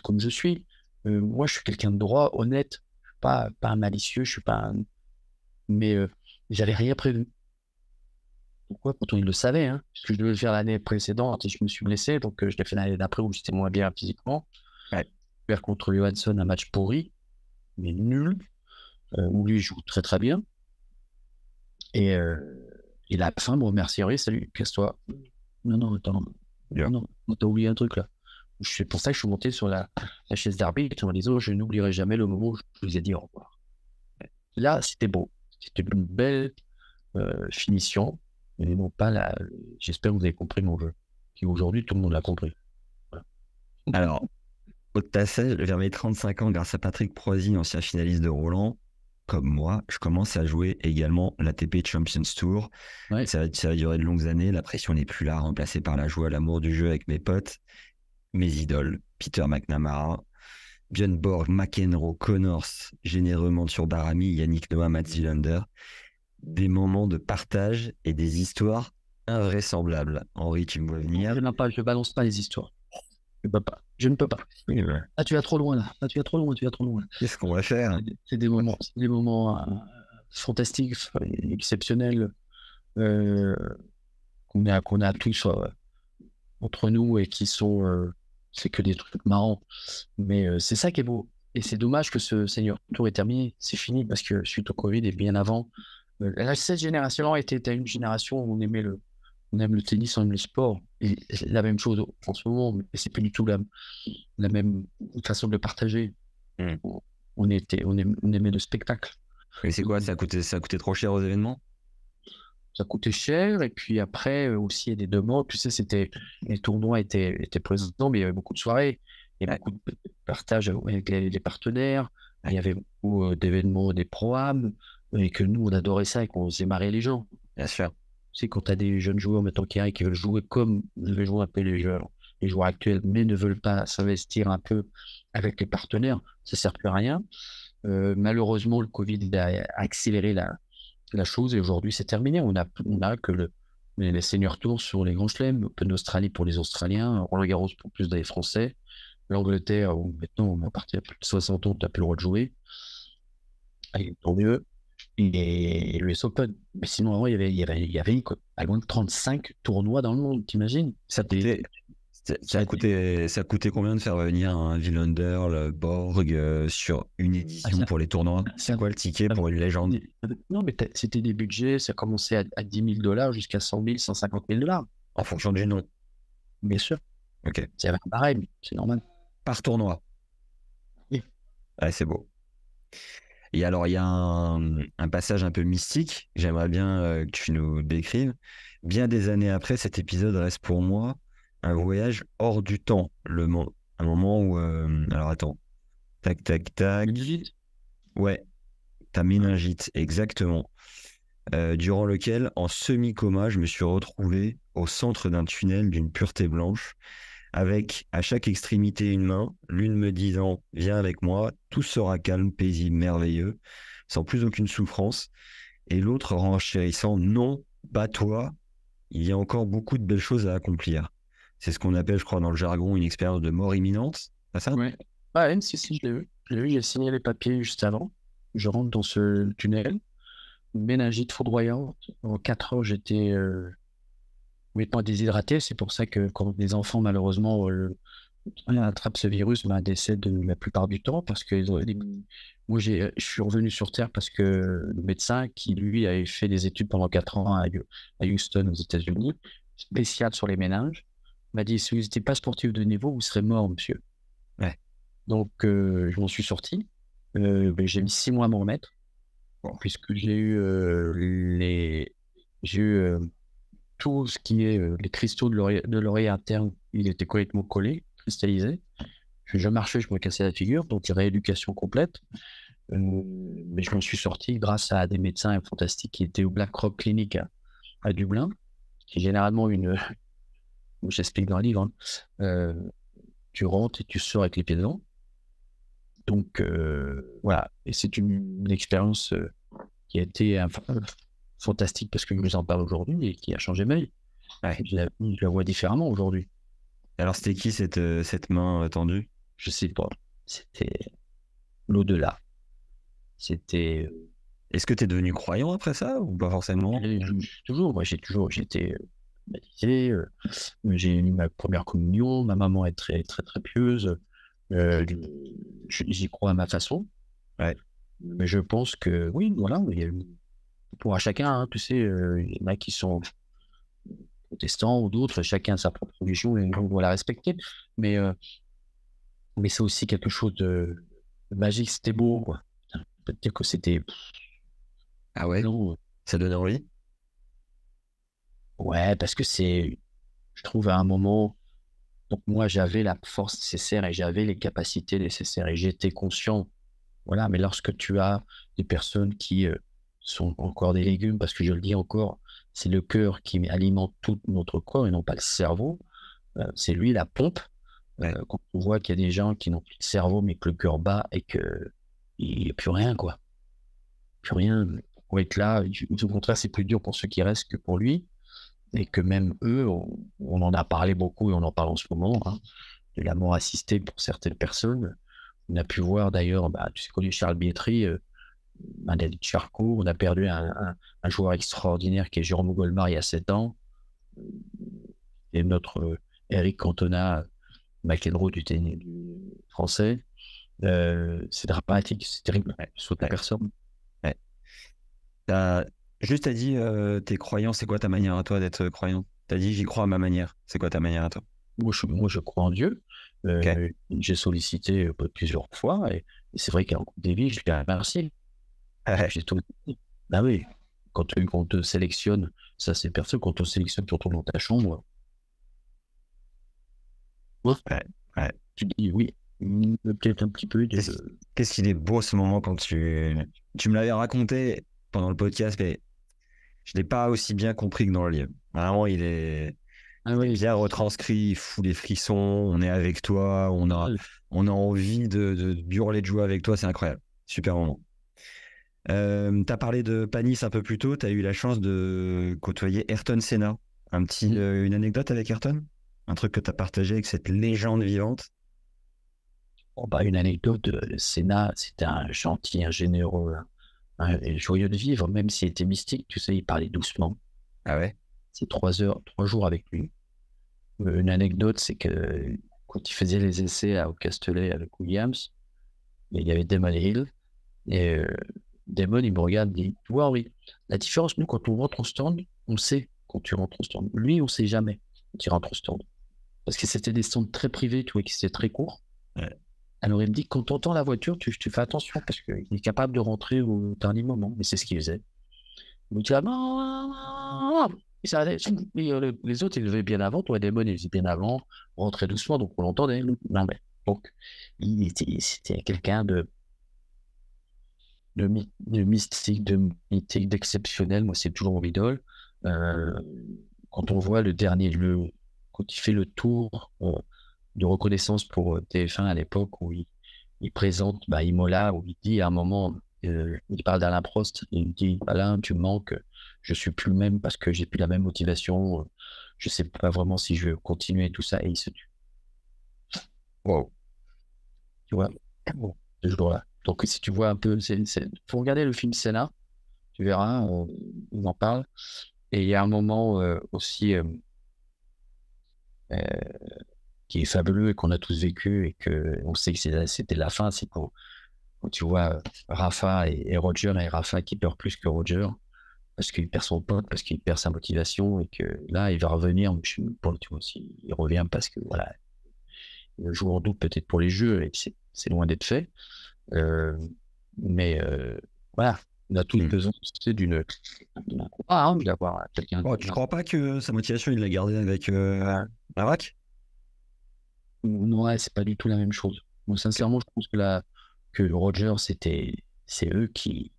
comme je suis, euh, moi je suis quelqu'un de droit, honnête, pas, pas malicieux, je suis pas. Un... Mais euh, j'avais rien prévu. Pourquoi Pourtant il le savait hein, parce que je devais le faire l'année précédente et je me suis blessé, donc euh, je l'ai fait l'année d'après où j'étais moins bien physiquement. Ouais. contre Johansson un match pourri, mais nul, où lui joue très très bien. Et, il a fin, bon, merci, Henri, salut, casse-toi. Non, non, attends. Non, t'as oublié un truc là c'est pour ça que je suis monté sur la, chaise d'arbitre en disant je n'oublierai jamais le moment où je vous ai dit au revoir. Là, c'était beau. C'était une belle euh, finition, mais non pas la. J'espère que vous avez compris mon jeu, qui aujourd'hui tout le monde l'a compris. Alors, au je vers mes 35 ans, grâce à Patrick Proisy, ancien finaliste de Roland, comme moi, je commence à jouer également l'ATP Champions Tour. Ça, ça, va durer de longues années, la pression n'est plus là, remplacée par la joie, l'amour du jeu avec mes potes mes idoles, Peter McNamara, Björn Borg, McEnroe, Connors, généreux sur Barami, Yannick Noah, Matt Des moments de partage et des histoires invraisemblables. Henri, tu me vois venir. Je, ne balance pas les histoires. Je, ne peux pas. Bah. Ah, tu vas trop loin là. Ah, tu trop loin. Tu vas trop loin. Qu'est-ce qu'on va faire C'est des moments, des moments euh, fantastiques, exceptionnels euh, qu'on a, a tous euh, entre nous et qui sont c'est que des trucs marrants. Mais c'est ça qui est beau. Et c'est dommage que ce Seigneur Tour est terminé. C'est fini parce que suite au Covid et bien avant, la cette génération était à une génération où on aimait le, on aime le tennis, on aime le sport. Et la même chose en ce moment, mais c'est plus du tout la, même façon de le partager. Mmh. On, était, on, aimait, le spectacle. Mais c'est quoi mmh. ça coûtait ça a coûté trop cher aux événements ça coûtait cher. Et puis après, euh, aussi, il y a des demandes. Tu sais, c'était, les tournois étaient, étaient présents, mais il y avait beaucoup de soirées. Il y avait beaucoup de partage avec les, partenaires. Il y avait beaucoup d'événements, des programmes. Et que nous, on adorait ça et qu'on faisait marrer les gens. Bien sûr. quand tu as des jeunes joueurs maintenant qui arrivent, qui veulent jouer comme veulent jouer un peu les joueurs, les joueurs actuels, mais ne veulent pas s'investir un peu avec les partenaires, ça ne sert plus à rien. Euh, malheureusement, le Covid a accéléré la, la chose. Et aujourd'hui, c'est terminé. On n'a que les seniors tours sur les grands chelems, Open d'Australie pour les Australiens, Roland Garros pour plus des Français, l'Angleterre, où maintenant on parti à plus de 60 ans, tu n'as plus le droit de jouer. Et tant mieux. Et l'US Open. Mais sinon, avant, il y avait, il y quoi, de 35 tournois dans le monde, t'imagines Ça, ça a, coûté, ça a coûté combien de faire venir un Villander, le Borg euh, sur une édition pour les tournois C'est quoi le ticket pour une légende Non, mais c'était des budgets, ça commençait à, 10 000 dollars jusqu'à 100 000, 150 000 dollars. En fonction du nom Bien sûr. Ok. C'est pareil, c'est normal. Par tournoi Oui. c'est beau. Et alors, il y a un, passage un peu mystique, j'aimerais bien euh, que tu nous décrives. Bien des années après, cet épisode reste pour moi un voyage hors du temps. Le un moment où. Euh, alors attends. Tac, tac, tac. Ouais. Ta méningite, exactement. Euh, durant lequel, en semi-coma, je me suis retrouvé au centre d'un tunnel d'une pureté blanche, avec à chaque extrémité une main, l'une me disant Viens avec moi, tout sera calme, paisible, merveilleux, sans plus aucune souffrance, et l'autre renchérissant Non, bats toi, il y a encore beaucoup de belles choses à accomplir. C'est ce qu'on appelle, je crois, dans le jargon, une expérience de mort imminente. c'est ça ah, Oui, Ah, si, si, je l'ai vu. Je l'ai vu, j'ai signé les papiers juste avant. Je rentre dans ce tunnel. de foudroyante. En quatre ans, j'étais euh, complètement déshydraté. C'est pour ça que quand les enfants, malheureusement, euh, attrapent ce virus, ben décèdent la plupart du temps. Parce que moi, je suis revenu sur Terre parce que le médecin, qui lui avait fait des études pendant quatre ans à, Houston, aux États-Unis, spécial sur les ménages m'a dit si vous n'étiez pas sportif de niveau, vous serez mort, monsieur. Donc, euh, je m'en suis sorti. Euh, ben, j'ai mis six mois à me remettre, puisque j'ai eu euh, les, j'ai eu tout ce qui est les cristaux de l'oreille, interne, il était complètement collé, cristallisé. Je marchais, je me cassais la figure, donc rééducation complète. mais je m'en suis sorti grâce à des médecins fantastiques qui étaient au Black Rock Clinic à, à Dublin, qui est généralement une j'explique dans le livre, hein. euh, tu rentres et tu sors avec les pieds dedans. Donc euh, voilà, et c'est une, expérience euh, qui a été fantastique parce que je vous en parle aujourd'hui et qui a changé ma vie. Je, la, vois différemment aujourd'hui. Alors, c'était qui cette, cette main tendue Je sais pas. C'était l'au-delà. C'était. Est-ce que tu es devenu croyant après ça ou pas forcément Toujours, moi j'ai toujours, j'étais euh, j'ai eu ma première communion, ma maman est très très très pieuse, euh, j'y crois à ma façon. Mais je pense que oui, voilà, pour chacun, hein, tu sais, euh, il y en a qui sont protestants ou d'autres, chacun sa propre religion et on doit la respecter. Mais, mais c'est aussi quelque chose de, magique, c'était beau, Peut-être que c'était. Ah ouais? Non. Ça donne envie? Ouais, parce que c'est, je trouve, à un moment, donc moi j'avais la force nécessaire et j'avais les capacités nécessaires et j'étais conscient. Voilà, mais lorsque tu as des personnes qui euh, sont encore des légumes, parce que je le dis encore, c'est le cœur qui alimente tout notre corps et non pas le cerveau. Euh, c'est lui la pompe. Euh, quand on voit qu'il y a des gens qui n'ont plus de cerveau mais que le cœur bat et que il n'y a plus rien, quoi. Plus rien. Pour là, au contraire, c'est plus dur pour ceux qui restent que pour lui et que même eux, on, en a parlé beaucoup et on en parle en ce moment, hein, de l'amour assisté pour certaines personnes. On a pu voir d'ailleurs, bah, tu sais, connu Charles Bietri, euh, bah, David Charcot, on a perdu un, joueur extraordinaire qui est Jérôme Golmar il y a 7 ans, euh, et notre euh, Eric Cantona, McEnroe du tennis français. Euh, c'est dramatique, c'est terrible, ouais, ta personne. Juste, t'as dit, euh, t'es croyant, c'est quoi ta manière à toi d'être croyant T'as dit, j'y crois à ma manière. C'est quoi ta manière à toi moi je, crois en Dieu. Euh, j'ai sollicité euh, plusieurs fois, et, c'est vrai qu'en Coupe des Vies, je l'ai remercié. Ah j'ai tout Ah oui, quand, on te sélectionne, ça c'est perso, quand on te sélectionne, tu retournes dans ta chambre. Hein? Ouais. ouais. Tu dis oui, peut-être un petit peu. Qu'est-ce qu'il est beau ce moment quand tu. Tu me l'avais raconté pendant le podcast, mais je l'ai pas aussi bien compris que dans le livre. Vraiment, il est, ah bien retranscrit, il fout les frissons, on est avec toi, on a, ah on a envie de, de, de hurler de jouer avec toi, c'est incroyable. Super moment. Euh, tu as parlé de Panis un peu plus tôt, tu as eu la chance de côtoyer Ayrton Senna. Un petit, mm. euh, une anecdote avec Ayrton Un truc que tu as partagé avec cette légende vivante oh, bah Une anecdote, euh, Senna, c'était un gentil, un généreux, hein joyeux de vivre, même s'il était mystique, tu sais, il parlait doucement. Ah ouais C'est trois heures, trois jours avec lui. Euh, une anecdote, c'est que quand il faisait les essais à, au Castellet avec Williams, il y avait Damon Hill, et euh, Damon, il me regarde, il dit Tu vois, oui, la différence, nous, quand on rentre au stand, on sait quand tu rentres au stand. Lui, on sait jamais quand il rentre au stand. Parce que c'était des stands très privés, tu vois, qui étaient très courts. Alors il me dit, quand entends la voiture, tu, fais attention parce qu'il est capable de rentrer au dernier moment. Mais c'est ce qu'il faisait. Il me dit, ah, Les autres, ils levaient bien avant. Toi, Damon, il faisait bien avant. rentrait doucement, donc on l'entendait. Donc, il était, c'était quelqu'un de, de, mystique, de mythique, d'exceptionnel. Moi, c'est toujours mon idole. Euh, quand on voit le dernier, le, quand il fait le tour, on, de reconnaissance pour euh, TF1 à l'époque où il, présente bah, Imola, où il dit à un moment, euh, il parle d'Alain Prost, il dit Alain, tu manques, je suis plus le même parce que j'ai plus la même motivation, je sais pas vraiment si je vais continuer tout ça, et il se tue. Wow. Tu vois, bon, ce jour-là. Donc, si tu vois un peu, il faut regarder le film Senna, tu verras, on, en parle. Et il y a un moment euh, aussi. Euh, qui est fabuleux et qu'on a tous vécu et que on sait que c'était la fin, c'est quand, quand, tu vois Rafa et, Roger et Rafa qui perd plus que Roger parce qu'il perd son pote, parce qu'il perd sa motivation et que là il va revenir. pour aussi, il revient parce que voilà, le jour en double peut-être pour les jeux et c'est loin d'être fait. Euh, mais euh, voilà, on a tous mmh. besoin d'une ah, d'avoir quelqu'un. Oh, tu ne crois pas que sa motivation il l'a gardée avec euh, ouais, c'est pas du tout la même chose. sincèrement, je pense que, la, que Roger, c'était, c'est eux qui.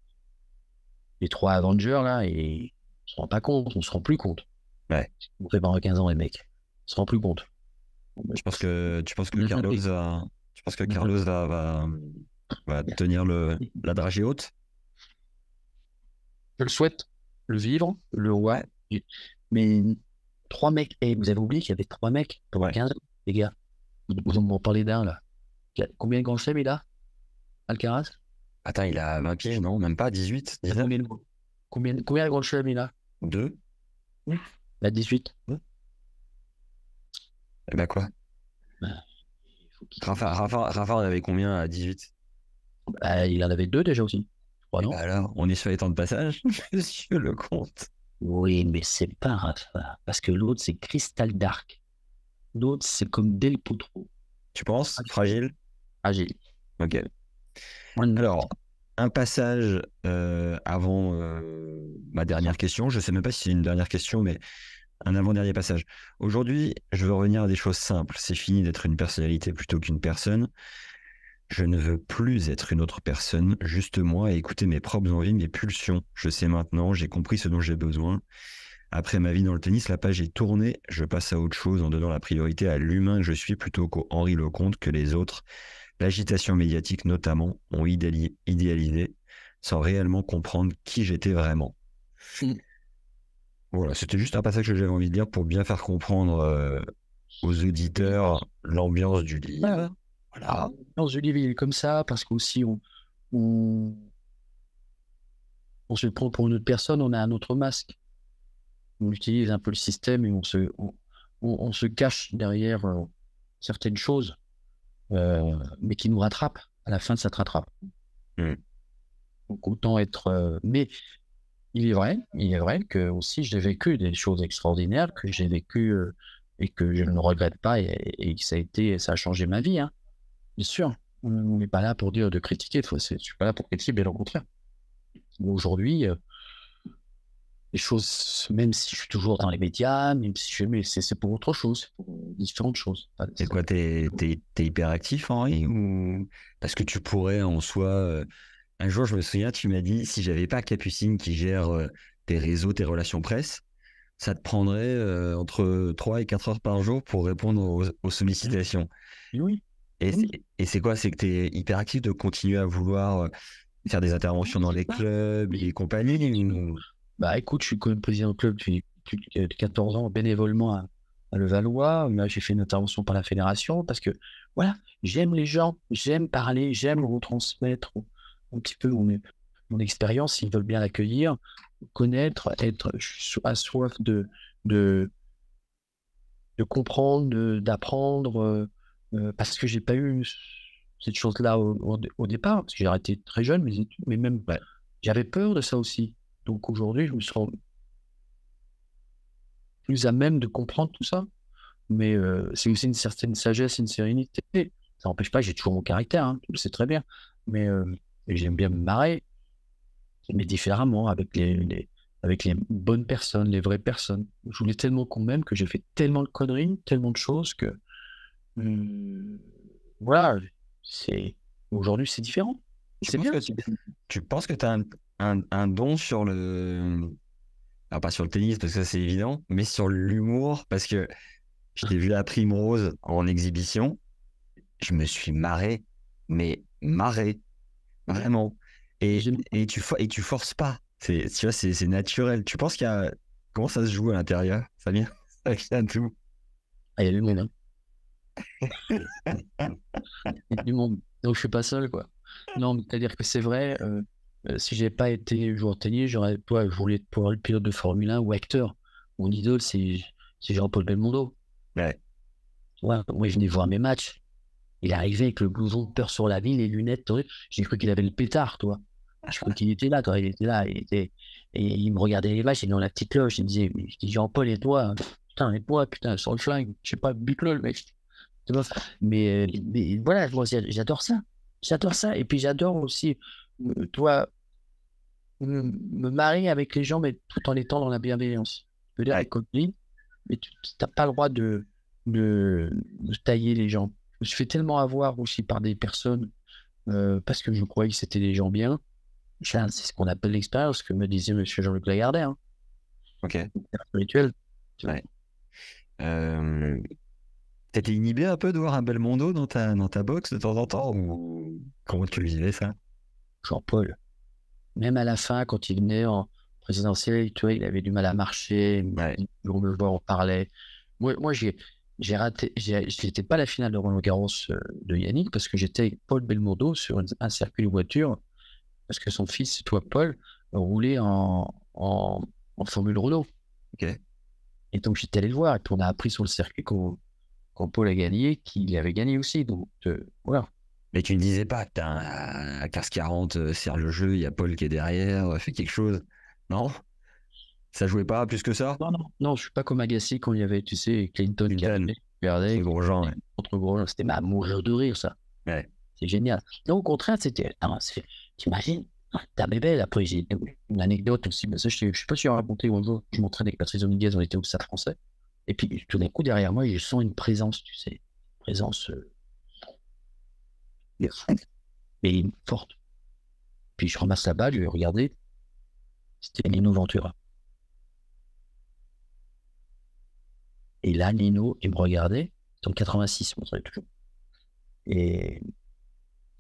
Les trois Avengers, là, et on se rend pas compte, on se rend plus compte. Ouais. On fait pendant 15 ans, les mecs. On se rend plus compte. je pense que, tu penses que Carlos va, tu penses que Carlos va, tenir le, la dragée haute Je le souhaite, le vivre, le ouais. Mais trois mecs, et vous avez oublié qu'il y avait trois mecs pendant 15 ans, les gars. Vous en parlez d'un là. Combien de grands chèmes il a Alcaraz Attends, il a 20 pieds non Même pas 18 Combien, combien, de grands chèmes il a Deux mmh. Il a 18. Ouais Et bah quoi Rafa, Rafa, en avait combien à 18 bah, Il en avait deux déjà aussi. Eh ben, alors, on est sur les temps de passage, monsieur le comte. Oui, mais c'est pas Rafa. Parce que l'autre, c'est Crystal Dark. D'autres, c'est comme Del Potro. Tu penses Fragile Fragile. Ok. Alors, un passage euh, avant euh, ma dernière question. Je ne sais même pas si c'est une dernière question, mais un avant-dernier passage. Aujourd'hui, je veux revenir à des choses simples. C'est fini d'être une personnalité plutôt qu'une personne. Je ne veux plus être une autre personne, juste moi, écouter mes propres envies, mes pulsions. Je sais maintenant, j'ai compris ce dont j'ai besoin. Après ma vie dans le tennis, la page est tournée. Je passe à autre chose en donnant la priorité à l'humain que je suis plutôt qu'au Henri Lecomte que les autres, l'agitation médiatique notamment, ont idéalisé sans réellement comprendre qui j'étais vraiment. Hmm. voilà, c'était juste un passage que j'avais envie de dire pour bien faire comprendre euh, aux auditeurs l'ambiance du livre. Voilà. L'ambiance du livre, il est comme ça parce qu'aussi on, on, on se prend pour une autre personne, on a un autre masque on utilise un peu le système et on se, on, se cache derrière euh, certaines choses, euh, mais qui nous rattrapent. À la fin, ça te rattrape. Mm. autant être. Euh, mais il est vrai, il est vrai que aussi j'ai vécu des choses extraordinaires que j'ai vécu et que je ne regrette pas et, que ça a été, ça a changé ma vie. Hein. Bien sûr, on n'est pas là pour dire de critiquer. Je suis pas là pour critiquer, bien au contraire. Aujourd'hui les choses, même si je suis toujours dans les médias, même si je, mais c'est, pour autre chose, pour euh, différentes choses. C'est quoi, t'es, es, es hyperactif, Henri ou... Parce que tu pourrais en soi. Euh, un jour, je me souviens, tu m'as dit si j'avais pas Capucine qui gère euh, tes réseaux, tes relations presse, ça te prendrait entre 3 et 4 heures par jour pour répondre aux, sollicitations. Oui. Et, c'est quoi C'est que tu es hyperactif de continuer à vouloir faire des interventions dans les clubs et compagnie bah, écoute, je suis président de club depuis 14 euh, ans bénévolement à, Levallois. j'ai fait une intervention par la fédération parce que voilà, j'aime les gens, j'aime parler, j'aime retransmettre un petit peu mon, expérience. Ils veulent bien l'accueillir, connaître, être à soif de, de, comprendre, d'apprendre, euh, euh, parce que j'ai pas eu cette chose-là au, départ, parce que j'ai arrêté très jeune mais même j'avais peur de ça aussi. Donc aujourd'hui, je me sens plus à même de comprendre tout ça. Mais euh, c'est aussi une certaine sagesse, une sérénité. Ça n'empêche pas, j'ai toujours mon caractère, c'est hein, très bien. Mais euh, j'aime bien me marrer, mais différemment, avec les, bonnes personnes, les vraies personnes. Je voulais tellement qu'on m'aime que j'ai fait tellement de conneries, tellement de choses que. Hmm, voilà, aujourd'hui c'est différent. c'est bien. tu penses que tu as un un, don sur le. Alors, pas sur le tennis, parce que ça, c'est évident, mais sur l'humour, parce que je t'ai vu prime rose en exhibition. Je me suis marré, mais marré. Vraiment. Et, et, tu, et tu forces pas. Tu vois, c'est naturel. Tu penses qu'il y a. Comment ça se joue à l'intérieur Ça vient Ça ah, tout. il y a du monde. Hein. il y a du monde. Donc, je suis pas seul, quoi. Non, c'est-à-dire que c'est vrai. Euh, euh, si j'ai pas été joueur de tennis, j'aurais je voulais pouvoir être pilote de Formule 1 ou acteur. Mon idole, c'est Jean-Paul Belmondo. Ouais. ouais. Moi, je venais voir mes matchs. Il est arrivé avec le blouson de peur sur la ville, les lunettes. J'ai cru qu'il avait le pétard, toi. Je crois qu'il était là, toi. Il était là. Il Et il me regardait les matchs, il est dans la petite cloche. Il me disait Jean-Paul, et toi Putain, et toi Putain, sur le flingue. Je sais pas, bicle le mec. Mais, mais voilà, j'adore ça. J'adore ça. Et puis j'adore aussi toi, me, marier avec les gens, mais tout en étant dans la bienveillance. Je veux dire, mais tu n'as pas le droit de, tailler les gens. Je me suis tellement avoir aussi par des personnes euh, parce que je croyais que c'était des gens bien. C'est ce qu'on appelle l'expérience, que me disait monsieur Jean-Luc Lagardère. Hein. Ok. Spirituel. Ouais. Euh... T'étais inhibé un peu de voir un bel dans dans ta box de temps en temps ou... Comment tu vivais ça Jean-Paul, même à la fin, quand il venait en présidentiel, il avait du mal à marcher. On le voit, on parlait. Moi, moi j'ai. J'ai raté, j'étais pas la finale de Roland Garros euh, de Yannick parce que j'étais avec Paul Belmondo sur un circuit de voiture parce que son fils, toi Paul, roulait en, en, Formule Renault. Et donc j'étais allé le voir et on a appris sur le circuit qu'on quand Paul a gagné, qu'il avait gagné aussi. Donc euh, voilà. Mais tu ne disais pas, putain, à 15-40, serre le jeu, il y a Paul qui est derrière, euh, fait quelque chose. Non Ça jouait pas plus que ça Non, non, non, je suis pas comme Agassi quand il y avait, tu sais, Clinton, Clinton. qui regardait. Contre c'était ma mourir de rire, ça. Ouais. C'est génial. Non, au contraire, c'était. T'imagines t'as bébé, après, j'ai une anecdote aussi, mais ça, je ne sais pas si j'ai raconté un jour, je montrais avec Patrice Dominguez, on était au SAT français. Et puis, tout d'un coup, derrière moi, je sens une présence, tu sais, présence euh, mais forte. Puis je ramasse la balle, je vais regarder. C'était Nino Ventura. Et là, Nino, il me regardait. donc en 86, on savait toujours. Et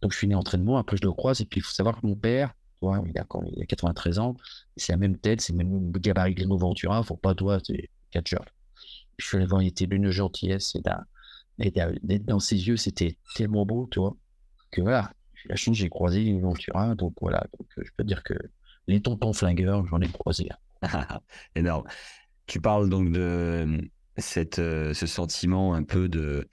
donc, je finis né entraînement. Après, je le croise. Et puis, il faut savoir que mon père, il a, quand, il a 93 ans. C'est la même tête, c'est le même gabarit que Nino Ventura. Faut pas, toi, c'est catcheur. Je suis allé il était d'une gentillesse et Et dans ses yeux, c'était tellement beau, tu vois que voilà, la Chine, j'ai croisé une un donc voilà, donc euh, je peux dire que les tontons flingueurs, j'en ai croisé. Énorme. Tu parles donc de euh, cette, euh, ce sentiment un peu de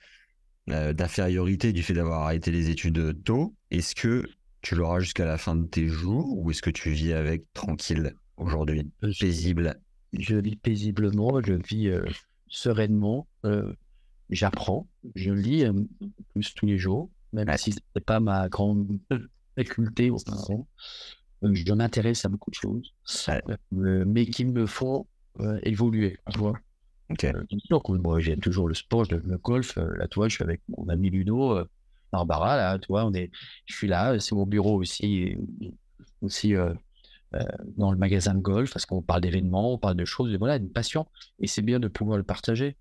d'infériorité du fait d'avoir arrêté les études tôt. Est-ce que tu l'auras jusqu'à la fin de tes jours ou est-ce que tu vis avec tranquille aujourd'hui, paisible Je vis paisiblement, je vis sereinement, j'apprends, je lis plus tous les jours, même si ce n'est pas ma grande faculté au euh, Je m'intéresse à beaucoup de choses, euh, mais qui me font euh, évoluer, tu vois. donc, moi, j'aime toujours le sport, le, golf. là, toi, je suis avec mon ami Ludo, Barbara, là, toi, on est, je suis là, c'est mon bureau aussi, aussi dans le magasin de golf, parce qu'on parle d'événements, on parle de choses, et voilà, une passion. Et c'est bien de pouvoir le partager.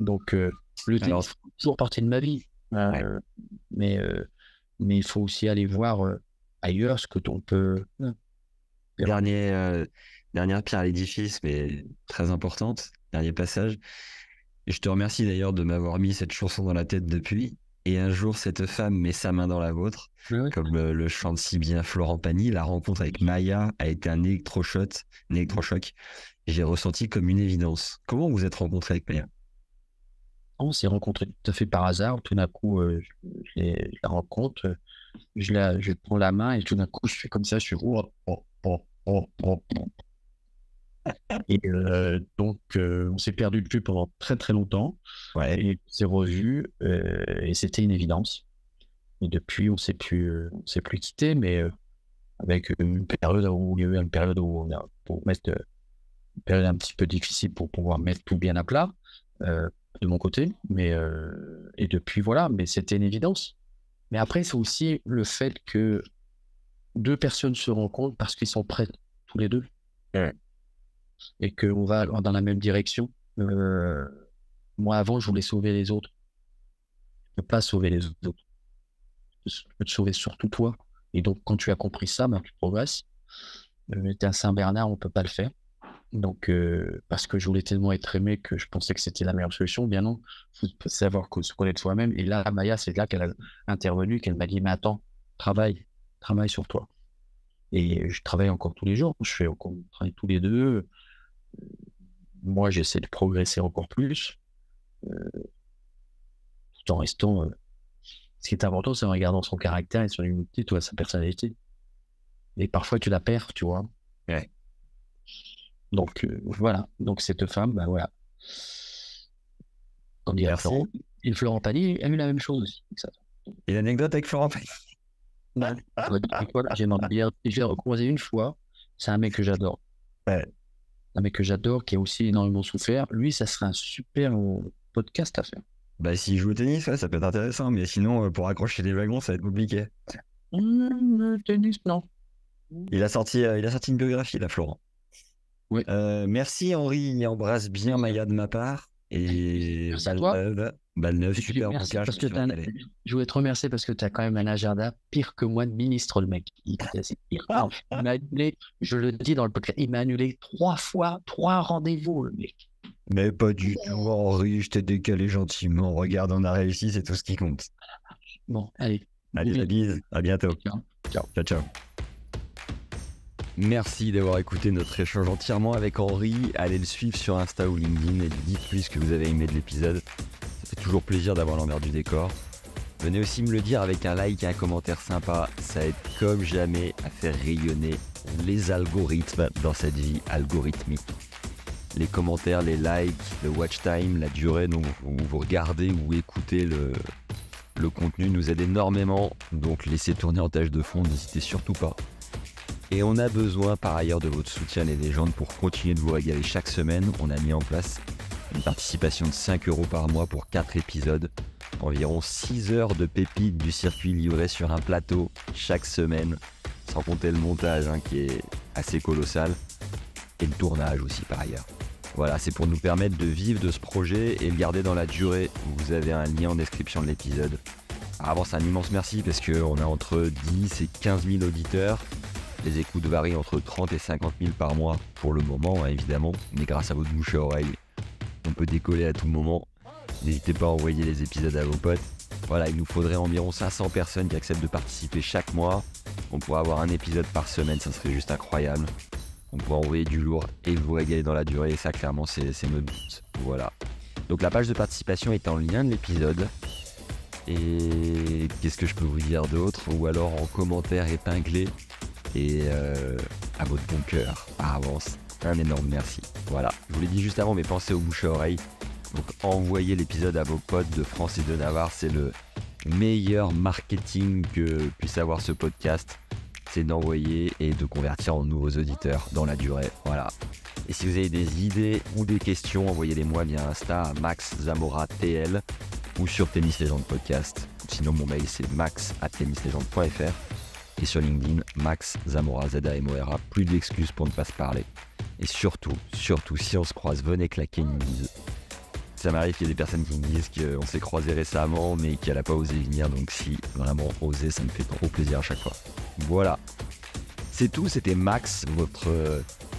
Donc, le tennis, toujours partie de ma vie. Euh, mais euh, mais il faut aussi aller voir euh, ailleurs ce que l'on peut. Dernier, dernière pierre à l'édifice, mais très importante, dernier passage. je te remercie d'ailleurs de m'avoir mis cette chanson dans la tête depuis. Et un jour, cette femme met sa main dans la vôtre, comme le, chant chante si bien Florent Pagny. La rencontre avec Maya a été un électrochoc. Un électrochoc. J'ai ressenti comme une évidence. Comment vous êtes rencontré avec Maya on s'est rencontré tout à fait par hasard. Tout d'un coup, euh, je, la rencontre, je, je prends la main et tout d'un coup, je fais comme ça, je suis. Oh, oh, oh, et euh, donc, euh, on s'est perdu de vue pendant très très longtemps. Ouais. Et on s'est et c'était une évidence. Et depuis, on ne s'est plus, plus quitté, mais avec une période où il y a eu une période où on a, pour mettre, une période un petit peu difficile pour pouvoir mettre tout bien à plat de mon côté, mais euh, et depuis voilà, mais c'était une évidence. Mais après, c'est aussi le fait que deux personnes se rencontrent parce qu'ils sont prêts tous les deux et qu'on va dans la même direction. Euh, moi, avant, je voulais sauver les autres. ne pas sauver les autres. Je peux te sauver surtout toi. Et donc, quand tu as compris ça, ben, tu progresses. mais euh, tu es un Saint-Bernard, on ne peut pas le faire. Donc, euh, parce que je voulais tellement être aimé que je pensais que c'était la meilleure solution. Eh bien non, il faut savoir se connaître soi-même. Et là, Maya, c'est là qu'elle a intervenu, qu'elle m'a dit Mais attends, travaille, travaille sur toi. Et je travaille encore tous les jours. Je fais encore, tous les deux. Euh, moi, j'essaie de progresser encore plus. Euh, tout en restant. ce qui est important, c'est en regardant son caractère et son humilité, toi, sa personnalité. Et parfois, tu la perds, tu vois. Ouais. Donc euh, voilà, donc cette femme, ben voilà. Comme dirait Florent. Et Florent Pagny a eu la même chose aussi. Ça. Et l'anecdote avec Florent Pagny bah, J'ai recroisé une fois, c'est un mec que j'adore. Ouais. Un mec que j'adore qui a aussi énormément souffert. Lui, ça serait un super podcast à faire. Bah, s'il joue au tennis, ça peut être intéressant, mais sinon, euh, pour accrocher des wagons, ça va être compliqué. Mmh, le tennis, non. Il a sorti, euh, il a sorti une biographie, là, Florent. Euh, merci Henri, embrasse bien Maya de ma part. Et salut. super Je voulais te remercier parce que tu as quand même un agenda pire que moi de ministre, le mec. Il, m'a annulé, je le dis dans le podcast, il m'a annulé trois fois, trois rendez-vous, le mec. Mais pas du tout, Henri, je t'ai décalé gentiment. Regarde, on a réussi, c'est tout ce qui compte. Bon, allez. Allez, bise à bientôt. ciao. ciao. Merci d'avoir écouté notre échange entièrement avec Henri. Allez le suivre sur Insta ou LinkedIn et dites plus ce que vous avez aimé de l'épisode. Ça fait toujours plaisir d'avoir l'envers du décor. Venez aussi me le dire avec un like et un commentaire sympa. Ça aide comme jamais à faire rayonner les algorithmes dans cette vie algorithmique. Les commentaires, les likes, le watch time, la durée dont vous regardez ou écoutez le, le contenu nous aide énormément. Donc laissez tourner en tâche de fond, n'hésitez surtout pas. Et on a besoin par ailleurs de votre soutien les légendes pour continuer de vous régaler chaque semaine. On a mis en place une participation de 5 euros par mois pour 4 épisodes. Environ 6 heures de pépites du circuit livré sur un plateau chaque semaine. Sans compter le montage hein, qui est assez colossal. Et le tournage aussi par ailleurs. Voilà, c'est pour nous permettre de vivre de ce projet et le garder dans la durée. Vous avez un lien en description de l'épisode. Avant, ah, c'est un immense merci parce qu'on a entre 10 et 15 000 auditeurs. Les écoutes varient entre 30 et 50 000 par mois pour le moment, hein, évidemment, mais grâce à votre bouche à oreille, on peut décoller à tout moment. N'hésitez pas à envoyer les épisodes à vos potes. Voilà, il nous faudrait environ 500 personnes qui acceptent de participer chaque mois. On pourrait avoir un épisode par semaine, ça serait juste incroyable. On pourrait envoyer du lourd et vous régaler dans la durée, ça clairement c'est, c'est but. Voilà. Donc la page de participation est en lien de l'épisode. Et qu'est-ce que je peux vous dire d'autre Ou alors en commentaire épinglé et euh, à votre bon cœur par avance. Un énorme merci. Voilà, je vous l'ai dit juste avant, mais pensez au bouche à oreille. Donc envoyez l'épisode à vos potes de France et de Navarre, c'est le meilleur marketing que puisse avoir ce podcast. C'est d'envoyer et de convertir en nouveaux auditeurs dans la durée. Voilà. Et si vous avez des idées ou des questions, envoyez-les moi via Insta à Max ou sur Tennis Légende Podcast. Sinon mon mail c'est max at et sur LinkedIn, Max Zamora, z a m o r plus d'excuses pour ne pas se parler. Et surtout, surtout, si on se croise, venez claquer une bise. Ça m'arrive qu'il y ait des personnes qui me disent qu'on s'est croisé récemment, mais qu'elle n'a pas osé venir. Donc si, vraiment, oser, ça me fait trop plaisir à chaque fois. Voilà. C'est tout, c'était Max, votre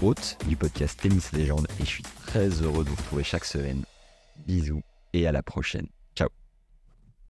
hôte du podcast Tennis Légende. Et je suis très heureux de vous retrouver chaque semaine. Bisous et à la prochaine.